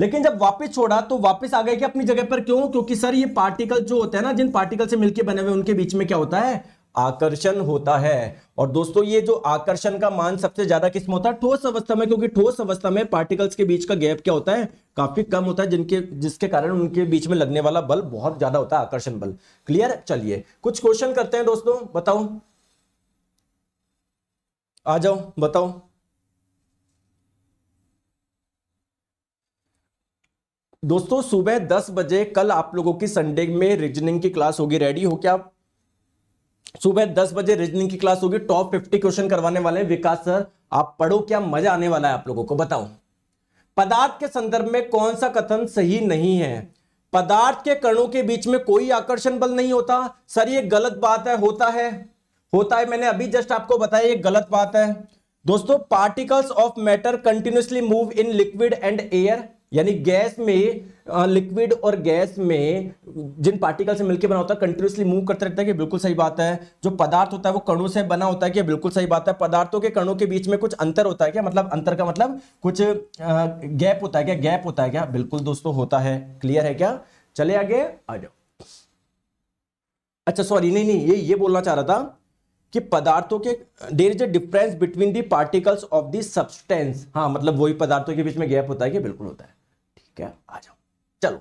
लेकिन जब वापस छोड़ा तो वापस आ गए कि अपनी जगह पर क्यों क्योंकि सर ये पार्टिकल जो होते हैं ना जिन पार्टिकल से मिलकर बने हुए उनके बीच में क्या होता है आकर्षण होता है और दोस्तों ये जो आकर्षण का मान सबसे ज्यादा किसमें होता है ठोस अवस्था में क्योंकि ठोस अवस्था में पार्टिकल्स के बीच का गैप क्या होता है काफी कम होता है जिनके जिसके कारण उनके बीच में लगने वाला बल बहुत ज्यादा होता है आकर्षण बल क्लियर चलिए कुछ क्वेश्चन करते हैं दोस्तों बताओ आ जाओ बताओ दोस्तों सुबह दस बजे कल आप लोगों की संडे में रीजनिंग की क्लास होगी रेडी हो क्या सुबह दस बजे रीजनिंग की क्लास होगी टॉप फिफ्टी क्वेश्चन करवाने वाले हैं विकास सर आप पढ़ो क्या मजा आने वाला है आप लोगों को बताओ पदार्थ के संदर्भ में कौन सा कथन सही नहीं है पदार्थ के कणों के बीच में कोई आकर्षण बल नहीं होता सर ये गलत बात है होता है होता है मैंने अभी जस्ट आपको बताया ये गलत बात है दोस्तों particles of matter continuously move in liquid and air यानी गैस में लिक्विड और गैस में जिन पार्टिकल से मिलकर बना होता है कंटिन्यूसली मूव करते रहता है कि बिल्कुल सही बात है जो पदार्थ होता है वो कणों से बना होता है कि बिल्कुल सही बात है पदार्थों के कणों के बीच में कुछ अंतर होता है क्या मतलब अंतर का मतलब कुछ गैप होता है क्या गैप होता है क्या बिल्कुल दोस्तों होता है क्लियर है क्या चले आगे आ जाओ अच्छा सॉरी नहीं नहीं ये ये बोलना चाह रहा था कि पदार्थों के there is a difference between the particles of the substance हाँ मतलब वही पदार्थों के बीच में गैप होता है कि बिल्कुल होता है ठीक है आ जाओ चलो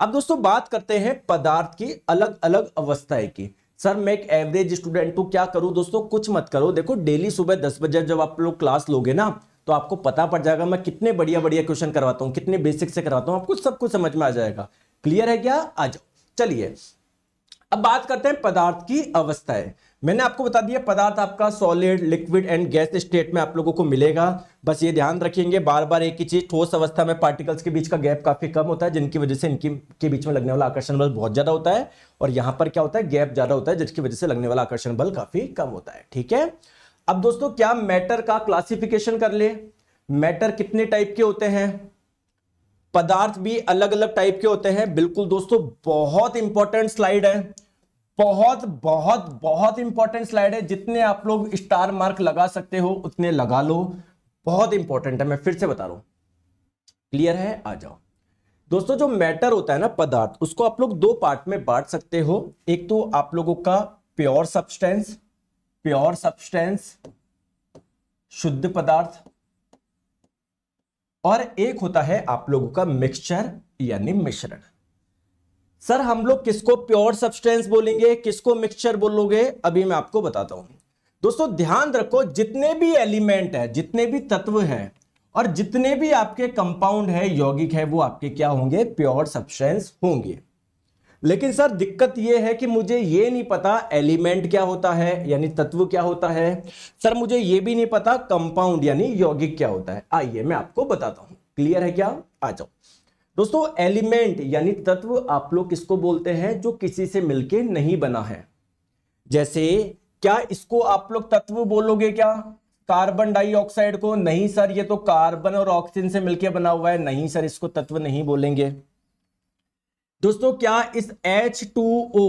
अब दोस्तों बात करते हैं पदार्थ की अलग अलग अवस्थाएं की सर मैं एक एवरेज स्टूडेंट हूं क्या करूं दोस्तों कुछ मत करो देखो डेली सुबह दस बजे जब आप लोग क्लास लोगे ना तो आपको पता पड़ जाएगा मैं कितने बढ़िया बढ़िया क्वेश्चन करवाता हूं कितने बेसिक से करवाता हूं आपको सब कुछ समझ में आ जाएगा क्लियर है क्या आ जाओ चलिए अब बात करते हैं पदार्थ की अवस्थाएं मैंने आपको बता दिया पदार्थ आपका solid liquid and gas state में आप लोगों को मिलेगा बस ये ध्यान रखेंगे बार बार एक ही चीज ठोस अवस्था में पार्टिकल्स के बीच का गैप काफी कम होता है जिनकी वजह से इनकी के बीच में लगने वाला आकर्षण बल बहुत ज्यादा होता है और यहां पर क्या होता है गैप ज्यादा होता है जिसकी वजह से लगने वाला आकर्षण बल काफी कम होता है ठीक है अब दोस्तों क्या मैटर का क्लासिफिकेशन कर ले मैटर कितने टाइप के होते हैं पदार्थ भी अलग अलग टाइप के होते हैं बिल्कुल दोस्तों बहुत इंपॉर्टेंट स्लाइड है बहुत बहुत बहुत इंपॉर्टेंट स्लाइड है जितने आप लोग स्टार मार्क लगा सकते हो उतने लगा लो बहुत इंपॉर्टेंट है मैं फिर से बता रहा हूं क्लियर है आ जाओ दोस्तों जो मैटर होता है ना पदार्थ उसको आप लोग दो पार्ट में बांट सकते हो एक तो आप लोगों का प्योर सब्सटेंस प्योर सब्सटेंस शुद्ध पदार्थ और एक होता है आप लोगों का मिक्सचर यानी मिश्रण सर हम लोग किसको प्योर सब्सटेंस बोलेंगे किसको मिक्सचर बोलोगे अभी मैं आपको बताता हूं दोस्तों ध्यान रखो जितने भी एलिमेंट है जितने भी तत्व है और जितने भी आपके कंपाउंड है यौगिक है वो आपके क्या होंगे प्योर सब्सटेंस होंगे लेकिन सर दिक्कत ये है कि मुझे ये नहीं पता एलिमेंट क्या होता है यानी तत्व क्या होता है सर मुझे ये भी नहीं पता कंपाउंड यानी यौगिक क्या होता है आइए मैं आपको बताता हूं क्लियर है क्या आ जाओ दोस्तों एलिमेंट यानी तत्व आप लोग किसको बोलते हैं जो किसी से मिलके नहीं बना है जैसे क्या इसको आप लोग तत्व बोलोगे क्या कार्बन डाइऑक्साइड को नहीं सर ये तो कार्बन और ऑक्सीजन से मिलकर बना हुआ है नहीं सर इसको तत्व नहीं बोलेंगे दोस्तों क्या इस ओ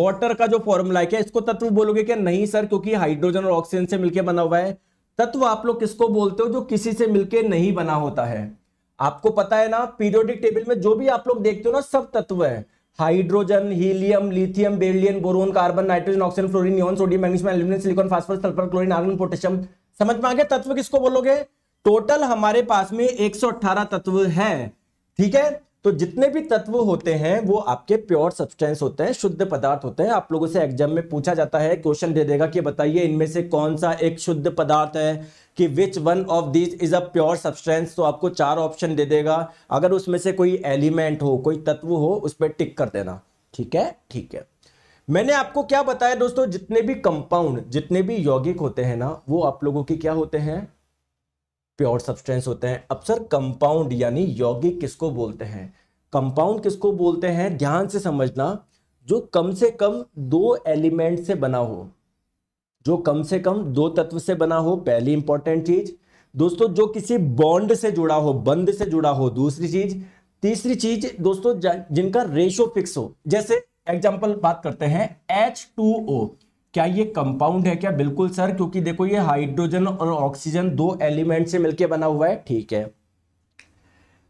वाटर का जो फॉर्मूला है क्या इसको तत्व बोलोगे क्या नहीं सर क्योंकि हाइड्रोजन और ऑक्सीजन से मिलकर बना हुआ है तत्व आप लोग किसको बोलते हो जो किसी से मिलकर नहीं बना होता है आपको पता है ना पीरियोडिक टेबल में जो भी आप लोग देखते हो ना सब तत्व है hydrogen helium lithium beryllium boron carbon nitrogen oxygen fluorine sodium magnesium aluminium silicon phosphorus sulphur chlorine argon potassium समझ में आ गया तत्व किसको बोलोगे टोटल हमारे पास में 118 तत्व हैं ठीक है तो जितने भी तत्व होते हैं वो आपके प्योर सब्सटेंस होते हैं शुद्ध पदार्थ होते हैं आप लोगों से एग्जाम में पूछा जाता है क्वेश्चन दे देगा कि बताइए इनमें से कौन सा एक शुद्ध पदार्थ है कि which one of these is a pure substance तो आपको चार ऑप्शन दे देगा अगर उसमें से कोई एलिमेंट हो कोई तत्व हो उस पर टिक कर देना ठीक है ठीक है मैंने आपको क्या बताया दोस्तों जितने भी कंपाउंड जितने भी यौगिक होते हैं ना वो आप लोगों के क्या होते हैं प्योर सब्सटेंस होते हैं अब सर कंपाउंड यानी यौगिक किसको बोलते हैं कंपाउंड किसको बोलते हैं ध्यान से समझना जो कम से कम दो एलिमेंट से बना हो जो कम से कम दो तत्व से बना हो पहली इंपॉर्टेंट चीज दोस्तों जो किसी बॉन्ड से जुड़ा हो बंद से जुड़ा हो दूसरी चीज तीसरी चीज दोस्तों जिनका रेशो फिक्स हो जैसे एग्जाम्पल बात करते हैं एच टू ओ क्या ये कंपाउंड है क्या बिल्कुल सर क्योंकि देखो ये हाइड्रोजन और ऑक्सीजन दो एलिमेंट से मिलकर बना हुआ है ठीक है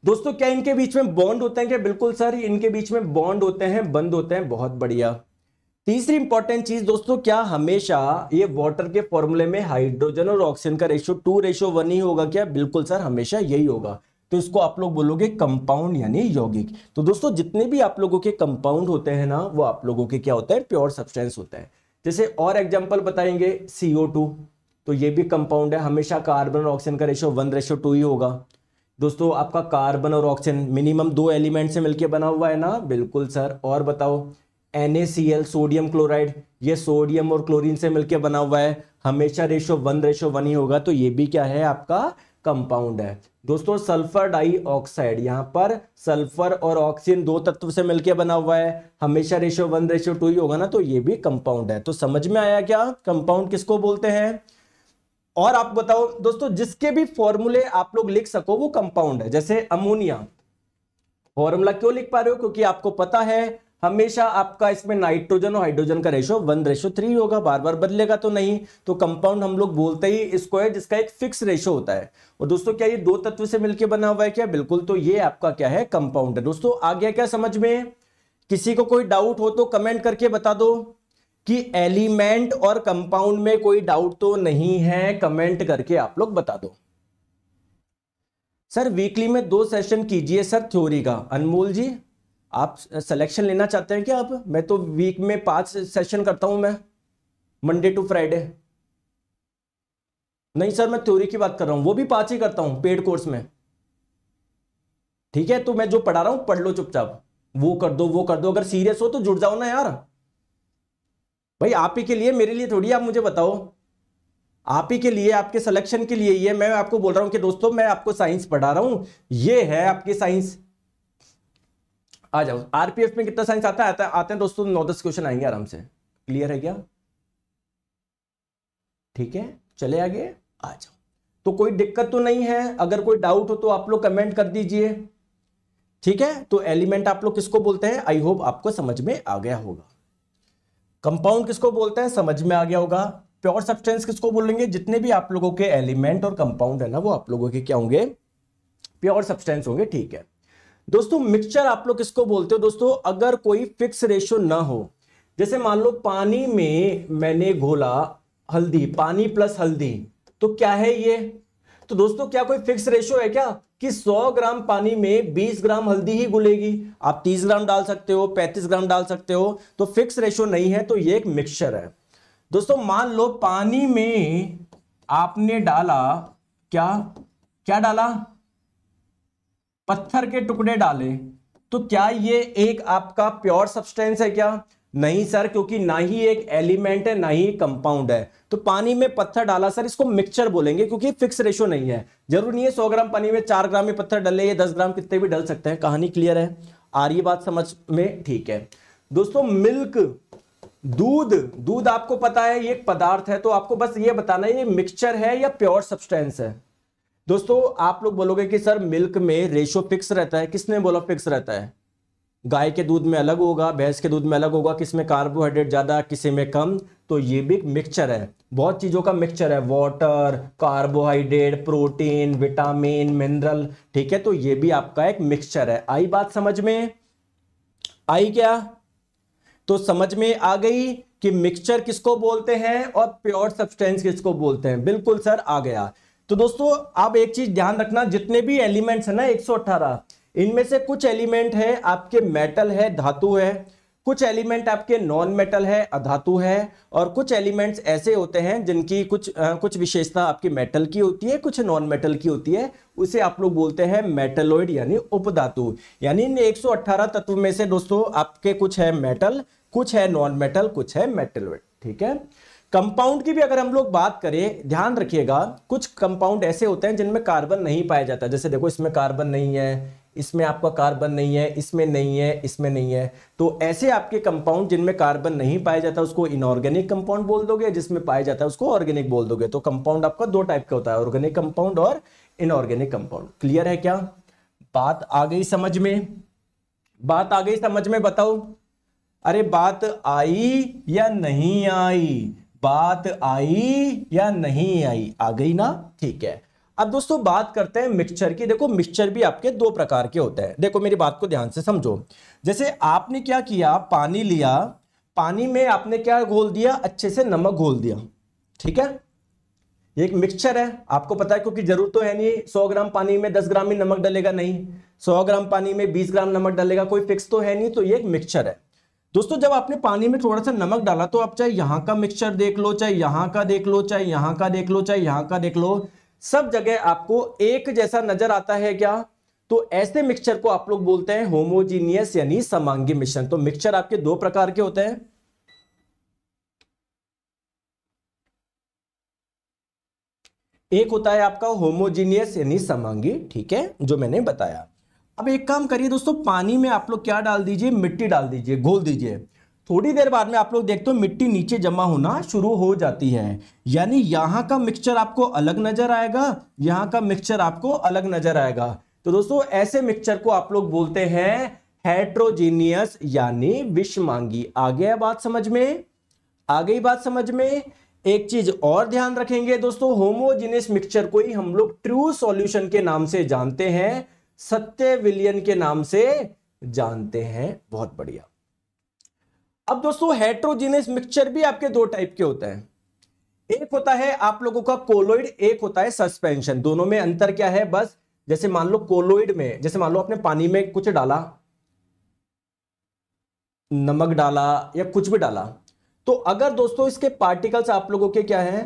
दोस्तों क्या इनके बीच में बॉन्ड होते हैं क्या बिल्कुल सर इनके बीच में बॉन्ड होते हैं बंद होते हैं बहुत बढ़िया तीसरी इंपॉर्टेंट चीज दोस्तों क्या हमेशा ये वाटर के फॉर्मूले में हाइड्रोजन और ऑक्सीजन का रेशियो टू रेशियो वन ही होगा क्या बिल्कुल सर हमेशा यही होगा तो इसको आप लोग बोलोगे कंपाउंड यानी यौगिक तो दोस्तों जितने भी आप लोगों के कंपाउंड होते हैं ना वो आप लोगों के क्या होता है प्योर सब्सटेंस होता है जैसे और एग्जाम्पल बताएंगे सीओ टू तो ये भी कंपाउंड है हमेशा कार्बन और ऑक्सीजन का रेशियो वन रेशियो टू ही होगा दोस्तों आपका कार्बन और ऑक्सीजन मिनिमम दो एलिमेंट से मिलकर बना हुआ है ना बिल्कुल सर और बताओ एन सोडियम क्लोराइड ये सोडियम और क्लोरीन से मिलकर बना हुआ है हमेशा रेशो वन रेशो वन ही होगा तो ये भी क्या है आपका कंपाउंड है दोस्तों सल्फर डाई ऑक्साइड यहाँ पर सल्फर और ऑक्सीजन दो तत्व से मिलकर बना हुआ है हमेशा रेशो वन रेशो टू ही होगा ना तो ये भी कंपाउंड है तो समझ में आया क्या कंपाउंड किसको बोलते हैं और आप बताओ दोस्तों जिसके भी फॉर्मूले आप लोग लिख सको वो कंपाउंड है जैसे अमोनिया फॉर्मूला क्यों लिख पा रहे हो क्योंकि आपको पता है हमेशा आपका इसमें नाइट्रोजन और हाइड्रोजन का रेशो वन रेशो थ्री होगा बार बार बदलेगा तो नहीं तो कंपाउंड हम लोग बोलते ही इसको है जिसका एक फिक्स रेशो होता है और दोस्तों क्या ये दो तत्व से मिलकर बना हुआ है क्या बिल्कुल तो ये आपका क्या है कंपाउंड है दोस्तों आ गया क्या समझ में किसी को कोई डाउट हो तो कमेंट करके बता दो कि एलिमेंट और कंपाउंड में कोई डाउट तो नहीं है कमेंट करके आप लोग बता दो सर वीकली में दो सेशन कीजिए सर थ्योरी का अनमोल जी आप सिलेक्शन लेना चाहते हैं क्या आप मैं तो वीक में पांच सेशन करता हूं मैं मंडे टू फ्राइडे नहीं सर मैं थ्योरी की बात कर रहा हूं वो भी पांच ही करता हूं पेड कोर्स में ठीक है तो मैं जो पढ़ा रहा हूं पढ़ लो चुपचाप वो कर दो वो कर दो अगर सीरियस हो तो जुड़ जाओ ना यार भाई आप ही के लिए मेरे लिए थोड़ी आप मुझे बताओ आप ही के लिए आपके सिलेक्शन के लिए ये मैं आपको बोल रहा हूं कि दोस्तों मैं आपको साइंस पढ़ा रहा हूं ये है आपकी साइंस आ जाओ आरपीएफ में कितना साइंस आता है आता आते हैं दोस्तों नौ दस क्वेश्चन आएंगे आराम से क्लियर है क्या ठीक है चले आगे आ जाओ तो कोई दिक्कत तो नहीं है अगर कोई डाउट हो तो आप लोग कमेंट कर दीजिए ठीक है तो एलिमेंट आप लोग किसको बोलते हैं आई होप आपको समझ में आ गया होगा कंपाउंड किसको बोलते हैं समझ में आ गया होगा प्योर सब्सटेंस किसको बोलेंगे जितने भी आप लोगों के एलिमेंट और कंपाउंड है ना वो आप लोगों के क्या होंगे प्योर सब्सटेंस होंगे ठीक है दोस्तों मिक्सचर आप लोग किसको बोलते हो दोस्तों अगर कोई फिक्स रेशो ना हो जैसे मान लो पानी में मैंने घोला हल्दी पानी प्लस हल्दी तो क्या है ये तो दोस्तों क्या कोई फिक्स रेशो है क्या कि 100 ग्राम पानी में 20 ग्राम हल्दी ही घुलेगी आप 30 ग्राम डाल सकते हो 35 ग्राम डाल सकते हो तो फिक्स रेशो नहीं है तो ये एक मिक्सचर है दोस्तों मान लो पानी में आपने डाला क्या क्या डाला पत्थर के टुकड़े डाले तो क्या ये एक आपका प्योर सब्सटेंस है क्या नहीं सर क्योंकि ना ही एक एलिमेंट है ना ही कंपाउंड है तो पानी में पत्थर डाला सर इसको मिक्सचर बोलेंगे क्योंकि फिक्स रेशो नहीं है जरूर नहीं है सौ ग्राम पानी में चार ग्राम ही पत्थर डले या दस ग्राम कितने भी डल सकते हैं कहानी क्लियर है आ रही बात समझ में ठीक है दोस्तों मिल्क दूध दूध आपको पता है ये एक पदार्थ है तो आपको बस ये बताना है ये मिक्सचर है या प्योर सब्सटेंस है दोस्तों आप लोग बोलोगे कि सर मिल्क में रेशो फिक्स रहता है किसने बोला फिक्स रहता है गाय के दूध में अलग होगा भैंस के दूध में अलग होगा किस में कार्बोहाइड्रेट ज़्यादा किसी में कम तो ये भी एक मिक्सचर है बहुत चीज़ों का मिक्सचर है water carbohydrate protein vitamin mineral ठीक है तो ये भी आपका एक मिक्सचर है आई बात समझ में आई क्या तो समझ में आ गई कि मिक्सचर किसको बोलते हैं और प्योर सब्सटेंस किसको बोलते हैं बिल्कुल सर आ गया तो दोस्तों आप एक चीज ध्यान रखना जितने भी एलिमेंट्स है ना एक इनमें से कुछ एलिमेंट है आपके मेटल है धातु है कुछ एलिमेंट आपके नॉन मेटल है अधातु है और कुछ एलिमेंट्स ऐसे होते हैं जिनकी कुछ आ, कुछ विशेषता आपकी मेटल की होती है कुछ नॉन मेटल की होती है उसे आप लोग बोलते हैं मेटलोइड यानी उपधातु यानी इन 118 तत्व में से दोस्तों आपके कुछ है मेटल कुछ है नॉन मेटल कुछ है मेटलोइड ठीक है कंपाउंड की भी अगर हम लोग बात करें ध्यान रखिएगा कुछ कंपाउंड ऐसे होते हैं जिनमें कार्बन नहीं पाया जाता जैसे देखो इसमें कार्बन नहीं है इसमें आपका कार्बन नहीं है इसमें नहीं है इसमें नहीं है तो ऐसे आपके कंपाउंड जिनमें कार्बन नहीं पाया जाता उसको इनऑर्गेनिक कंपाउंड बोल दोगे जिसमें पाया जाता है उसको ऑर्गेनिक बोल दोगे तो कंपाउंड आपका दो टाइप का होता है ऑर्गेनिक कंपाउंड और इनऑर्गेनिक कंपाउंड क्लियर है क्या बात आ गई समझ में बात आ गई समझ में बताओ अरे बात आई या नहीं आई बात आई या नहीं आई आ गई ना ठीक है अब दोस्तों बात करते हैं मिक्सचर की देखो मिक्सचर भी आपके दो प्रकार के होते हैं देखो मेरी बात को ध्यान से समझो जैसे आपने क्या किया पानी लिया पानी में आपने क्या घोल दिया अच्छे से नमक घोल दिया ठीक है एक मिक्सचर है आपको पता है क्योंकि जरूरत तो है नहीं सौ ग्राम पानी में दस ग्राम ही नमक डलेगा नहीं सौ ग्राम पानी में बीस ग्राम नमक डलेगा कोई फिक्स तो है नहीं तो ये एक मिक्सचर है दोस्तों जब आपने पानी में थोड़ा सा नमक डाला तो आप चाहे यहाँ का मिक्सचर देख लो चाहे यहाँ का देख लो चाहे यहाँ का देख लो चाहे यहाँ का देख लो सब जगह आपको एक जैसा नजर आता है क्या तो ऐसे मिक्सचर को आप लोग बोलते हैं होमोजीनियस यानी समांगी मिश्रण तो मिक्सचर आपके दो प्रकार के होते हैं एक होता है आपका होमोजीनियस यानी समांगी ठीक है जो मैंने बताया अब एक काम करिए दोस्तों पानी में आप लोग क्या डाल दीजिए मिट्टी डाल दीजिए घोल दीजिए थोड़ी देर बाद में आप लोग देखते हो मिट्टी नीचे जमा होना शुरू हो जाती है यानी यहाँ का मिक्सचर आपको अलग नजर आएगा यहाँ का मिक्सचर आपको अलग नजर आएगा तो दोस्तों ऐसे मिक्सचर को आप लोग बोलते हैं हेट्रोजीनियस यानी विषमांगी आ गया बात समझ में आ गई बात समझ में एक चीज और ध्यान रखेंगे दोस्तों होमोजीनियस मिक्सचर को ही हम लोग ट्रू सॉल्यूशन के नाम से जानते हैं सत्य विलियन के नाम से जानते हैं बहुत बढ़िया अब दोस्तों हेट्रोजीनियस मिक्सचर भी आपके दो टाइप के होते हैं एक होता है आप लोगों का कोलोइड एक होता है सस्पेंशन दोनों में अंतर क्या है बस जैसे मान लो कोलोइड में जैसे मान लो आपने पानी में कुछ डाला नमक डाला या कुछ भी डाला तो अगर दोस्तों इसके पार्टिकल्स आप लोगों के क्या हैं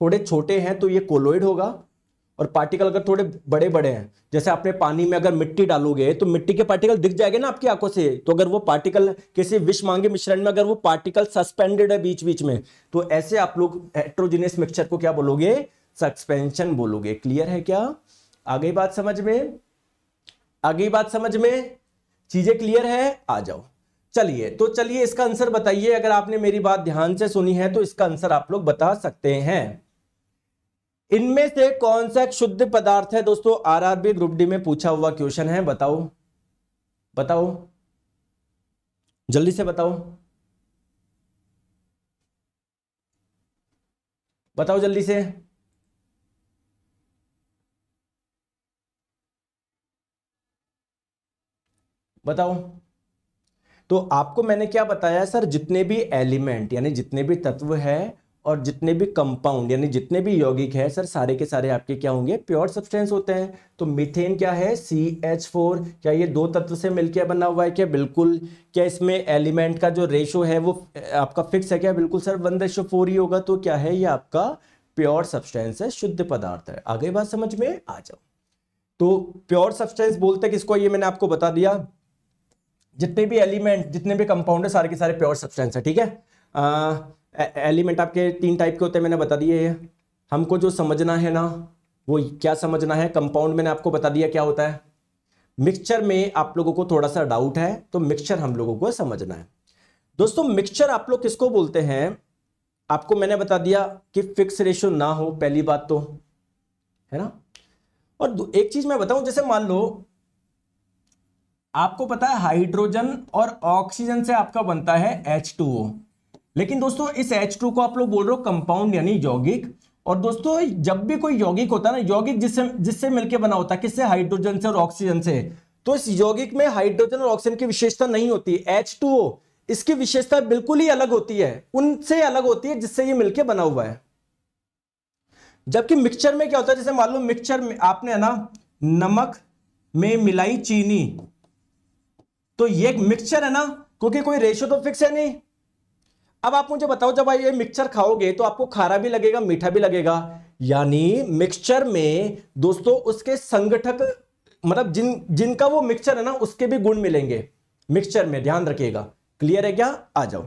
थोड़े छोटे हैं तो ये कोलोइड होगा और पार्टिकल अगर थोड़े बड़े बड़े हैं जैसे आपने पानी में अगर मिट्टी डालोगे तो मिट्टी के पार्टिकल दिख जाएंगे ना आपकी आंखों से तो अगर वो पार्टिकल किसी विश्व मांगे मिश्रण में अगर वो पार्टिकल सस्पेंडेड है बीच बीच में तो ऐसे आप लोग हेट्रोजीनियस मिक्सचर को क्या बोलोगे सस्पेंशन बोलोगे क्लियर है क्या आगे बात समझ में आगे बात समझ में चीजें क्लियर है आ जाओ चलिए तो चलिए इसका आंसर बताइए अगर आपने मेरी बात ध्यान से सुनी है तो इसका आंसर आप लोग बता सकते हैं इनमें से कौन सा शुद्ध पदार्थ है दोस्तों आरआरबी ग्रुप डी में पूछा हुआ क्वेश्चन है बताओ बताओ जल्दी से बताओ बताओ जल्दी से बताओ तो आपको मैंने क्या बताया सर जितने भी एलिमेंट यानी जितने भी तत्व हैं और जितने भी कंपाउंड यानी जितने भी यौगिक है सर सारे के सारे आपके क्या होंगे प्योर सब्सटेंस होते हैं तो मिथेन क्या है सी एच फोर क्या ये दो तत्व से मिलकर बना हुआ है क्या बिल्कुल क्या इसमें एलिमेंट का जो रेशो है वो आपका फिक्स है क्या बिल्कुल सर वन रेशो फोर ही होगा तो क्या है ये आपका प्योर सब्सटेंस है शुद्ध पदार्थ है आगे बात समझ में आ जाओ तो प्योर सब्सटेंस बोलते किसको ये मैंने आपको बता दिया जितने भी एलिमेंट जितने भी कंपाउंड है सारे के सारे प्योर सब्सटेंस है ठीक है एलिमेंट आपके तीन टाइप के होते हैं मैंने बता दिए ये हमको जो समझना है ना वो क्या समझना है कंपाउंड मैंने आपको बता दिया क्या होता है मिक्सचर में आप लोगों को थोड़ा सा डाउट है तो मिक्सचर हम लोगों को समझना है दोस्तों मिक्सचर आप लोग किसको बोलते हैं आपको मैंने बता दिया कि फिक्स रेशियो ना हो पहली बात तो है ना और एक चीज मैं बताऊं जैसे मान लो आपको पता है हाइड्रोजन और ऑक्सीजन से आपका बनता है एच टू ओ लेकिन दोस्तों इस एच को आप लोग बोल रहे हो कंपाउंड यानी यौगिक और दोस्तों जब भी कोई यौगिक होता है ना यौगिक जिससे जिससे मिलकर बना होता है किससे हाइड्रोजन से और ऑक्सीजन से तो इस यौगिक में हाइड्रोजन और ऑक्सीजन की विशेषता नहीं होती एच इसकी विशेषता बिल्कुल ही अलग होती है उनसे अलग होती है जिससे ये मिलकर बना हुआ है जबकि मिक्सचर में क्या होता है जैसे मान लो मिक्सचर में आपने है ना नमक में मिलाई चीनी तो ये मिक्सचर है ना क्योंकि कोई रेशो तो फिक्स है नहीं अब आप मुझे बताओ जब आप ये मिक्सचर खाओगे तो आपको खारा भी लगेगा मीठा भी लगेगा यानी मिक्सचर में दोस्तों उसके संगठक मतलब जिन जिनका वो मिक्सचर है ना उसके भी गुण मिलेंगे मिक्सचर में ध्यान रखिएगा क्लियर है क्या आ जाओ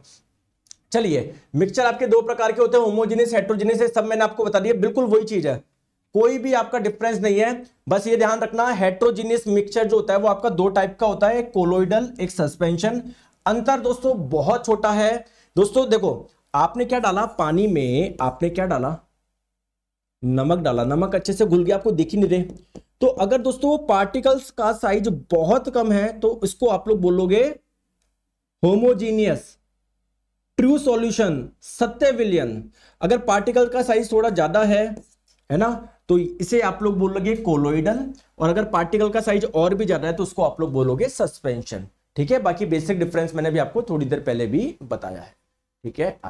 चलिए मिक्सचर आपके दो प्रकार के होते हैं होमोजिनियस हेट्रोजिनियस सब मैंने आपको बता दिया बिल्कुल वही चीज है कोई भी आपका डिफरेंस नहीं है बस ये ध्यान रखना हेट्रोजीनियस मिक्सचर जो होता है वो आपका दो टाइप का होता है एक कोलोइडल एक सस्पेंशन अंतर दोस्तों बहुत छोटा है दोस्तों देखो आपने क्या डाला पानी में आपने क्या डाला नमक डाला नमक अच्छे से घुल गया आपको दिख ही नहीं रहे तो अगर दोस्तों वो पार्टिकल्स का साइज बहुत कम है तो इसको आप लोग बोलोगे होमोजीनियस ट्रू सॉल्यूशन सत्य विलियन अगर पार्टिकल का साइज थोड़ा ज्यादा है है ना तो इसे आप लोग बोलोगे कोलोइडल और अगर पार्टिकल का साइज और भी ज्यादा है तो उसको आप लोग बोलोगे सस्पेंशन ठीक है बाकी बेसिक डिफरेंस मैंने भी आपको थोड़ी देर पहले भी बताया है ठीक है आ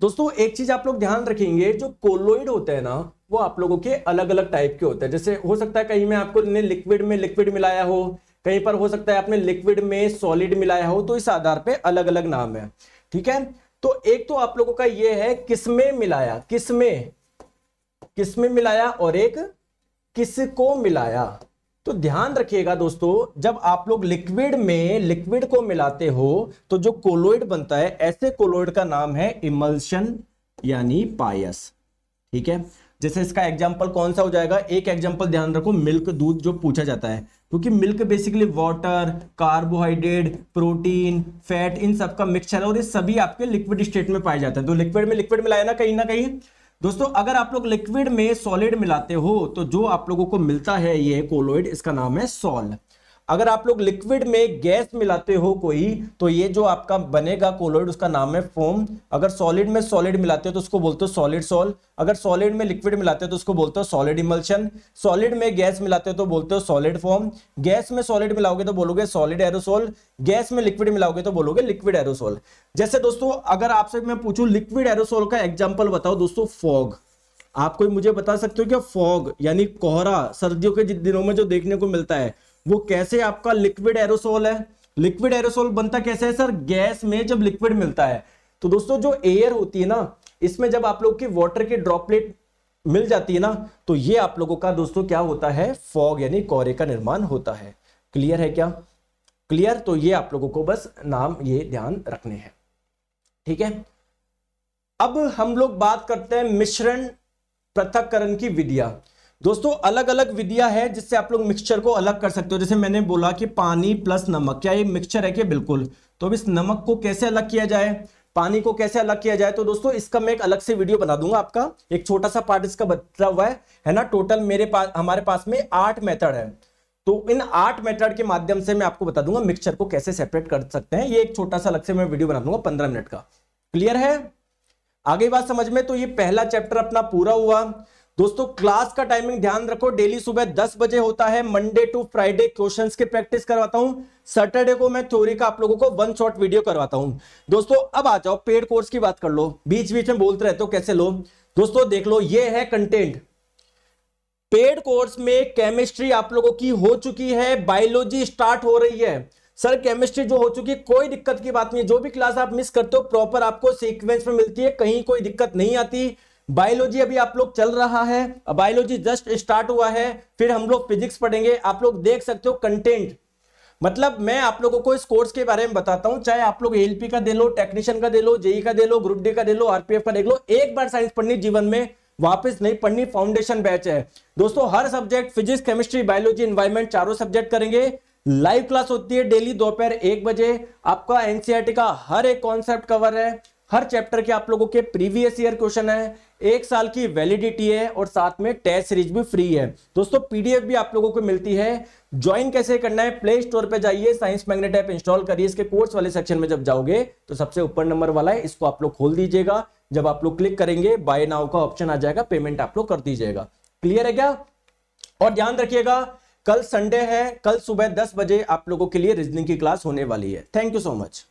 दोस्तों एक चीज आप लोग ध्यान रखेंगे जो कोलोइड होते हैं ना वो आप लोगों के अलग अलग टाइप के होते हैं जैसे हो सकता है कहीं में आपको लिक्विड में लिक्विड मिलाया हो कहीं पर हो सकता है आपने लिक्विड में सॉलिड मिलाया हो तो इस आधार पे अलग अलग नाम है ठीक है तो एक तो आप लोगों का ये है किसमें मिलाया किसमें किसमें मिलाया और एक किसको मिलाया तो ध्यान रखिएगा दोस्तों जब आप लोग लिक्विड में लिक्विड को मिलाते हो तो जो कोलोइड बनता है ऐसे कोलोइड का नाम है इमल्शन यानी पायस ठीक है जैसे इसका एग्जाम्पल कौन सा हो जाएगा एक एग्जाम्पल ध्यान रखो मिल्क दूध जो पूछा जाता है क्योंकि तो milk basically water carbohydrate protein fat इन सबका मिक्सचर है और ये सभी आपके लिक्विड स्टेट में पाए जाते हैं तो लिक्विड में लिक्विड मिलाया ना कहीं ना कहीं दोस्तों अगर आप लोग लिक्विड में सॉलिड मिलाते हो तो जो आप लोगों को मिलता है ये कोलोइड इसका नाम है सॉल्ट अगर आप लोग लिक्विड में गैस मिलाते हो कोई तो ये जो आपका बनेगा कोलोइड उसका नाम है फोम अगर सॉलिड में सॉलिड मिलाते हो तो उसको बोलते हो सॉलिड सॉल अगर सॉलिड में लिक्विड मिलाते हो तो उसको बोलते हो सॉलिड इमल्शन सॉलिड में गैस मिलाते हो तो बोलते हो सॉलिड फॉर्म गैस में सॉलिड मिलाओगे तो बोलोगे सॉलिड एरोसोल गैस में लिक्विड मिलाओगे तो बोलोगे लिक्विड एरोसोल जैसे दोस्तों अगर आपसे मैं पूछू लिक्विड एरोसोल का एग्जाम्पल बताओ दोस्तों फॉग आप कोई मुझे बता सकते हो क्या फॉग यानी कोहरा सर्दियों के दिनों में जो देखने को मिलता है वो कैसे आपका लिक्विड एरोसोल है लिक्विड एरोसोल बनता कैसे है सर गैस में जब लिक्विड मिलता है तो दोस्तों जो एयर होती है ना इसमें जब आप लोग की वाटर की ड्रॉपलेट मिल जाती है ना तो ये आप लोगों का दोस्तों क्या होता है फॉग यानी कोहरे का निर्माण होता है क्लियर है क्या क्लियर तो ये आप लोगों को बस नाम ये ध्यान रखने हैं ठीक है अब हम लोग बात करते हैं मिश्रण पृथककरण की विधिया दोस्तों अलग अलग विधिया है जिससे आप लोग मिक्सचर को अलग कर सकते हो जैसे मैंने बोला कि पानी प्लस नमक क्या ये मिक्सचर है क्या बिल्कुल तो अब इस नमक को कैसे अलग किया जाए पानी को कैसे अलग किया जाए तो दोस्तों इसका मैं एक अलग से वीडियो बना दूंगा आपका एक छोटा सा पार्ट इसका बता हुआ है है ना टोटल मेरे पास हमारे पास में आठ मेथड है तो इन आठ मेथड के माध्यम से मैं आपको बता दूंगा मिक्सचर को कैसे सेपरेट कर सकते हैं ये एक छोटा सा अलग से मैं वीडियो बना दूंगा पंद्रह मिनट का क्लियर है आगे बात समझ में तो ये पहला चैप्टर अपना पूरा हुआ दोस्तों क्लास का टाइमिंग ध्यान रखो डेली सुबह 10 बजे होता है मंडे टू फ्राइडे क्वेश्चंस की प्रैक्टिस करवाता हूं सैटरडे को मैं थ्योरी का आप लोगों को वन शॉट वीडियो करवाता हूं दोस्तों अब आ जाओ पेड कोर्स की बात कर लो बीच बीच में बोलते रहते हो कैसे लो दोस्तों देख लो ये है कंटेंट पेड कोर्स में केमिस्ट्री आप लोगों की हो चुकी है बायोलॉजी स्टार्ट हो रही है सर केमिस्ट्री जो हो चुकी है कोई दिक्कत की बात नहीं है जो भी क्लास आप मिस करते हो प्रॉपर आपको सीक्वेंस में मिलती है कहीं कोई दिक्कत नहीं आती बायोलॉजी अभी आप लोग चल रहा है बायोलॉजी जस्ट स्टार्ट हुआ है फिर हम लोग फिजिक्स पढ़ेंगे आप लोग देख सकते हो कंटेंट मतलब मैं आप लोगों को इस कोर्स के बारे में बताता हूं चाहे आप लोग एलपी का दे लो टेक्नीशियन का दे लो जेई e का दे लो ग्रुप डी का दे लो आरपीएफ का देख लो एक बार साइंस पढ़नी जीवन में वापस नहीं पढ़नी फाउंडेशन बैच है दोस्तों हर subject physics chemistry biology environment चारों सब्जेक्ट करेंगे लाइव क्लास होती है डेली दोपहर एक बजे आपका एनसीआरटी e का हर एक कॉन्सेप्ट कवर है हर चैप्टर के आप लोगों के प्रीवियस ईयर क्वेश्चन है एक साल की वैलिडिटी है और साथ में टेस्ट सीरीज भी फ्री है दोस्तों पीडीएफ भी आप लोगों को मिलती है ज्वाइन कैसे करना है प्ले स्टोर पर जाइए साइंस मैग्नेट ऐप इंस्टॉल करिए इसके कोर्स वाले सेक्शन में जब जाओगे तो सबसे ऊपर नंबर वाला है इसको आप लोग खोल दीजिएगा जब आप लोग क्लिक करेंगे बाय नाउ का ऑप्शन आ जाएगा पेमेंट आप लोग कर दीजिएगा क्लियर है क्या और ध्यान रखिएगा कल संडे है कल सुबह दस बजे आप लोगों के लिए रीजनिंग की क्लास होने वाली है थैंक यू सो मच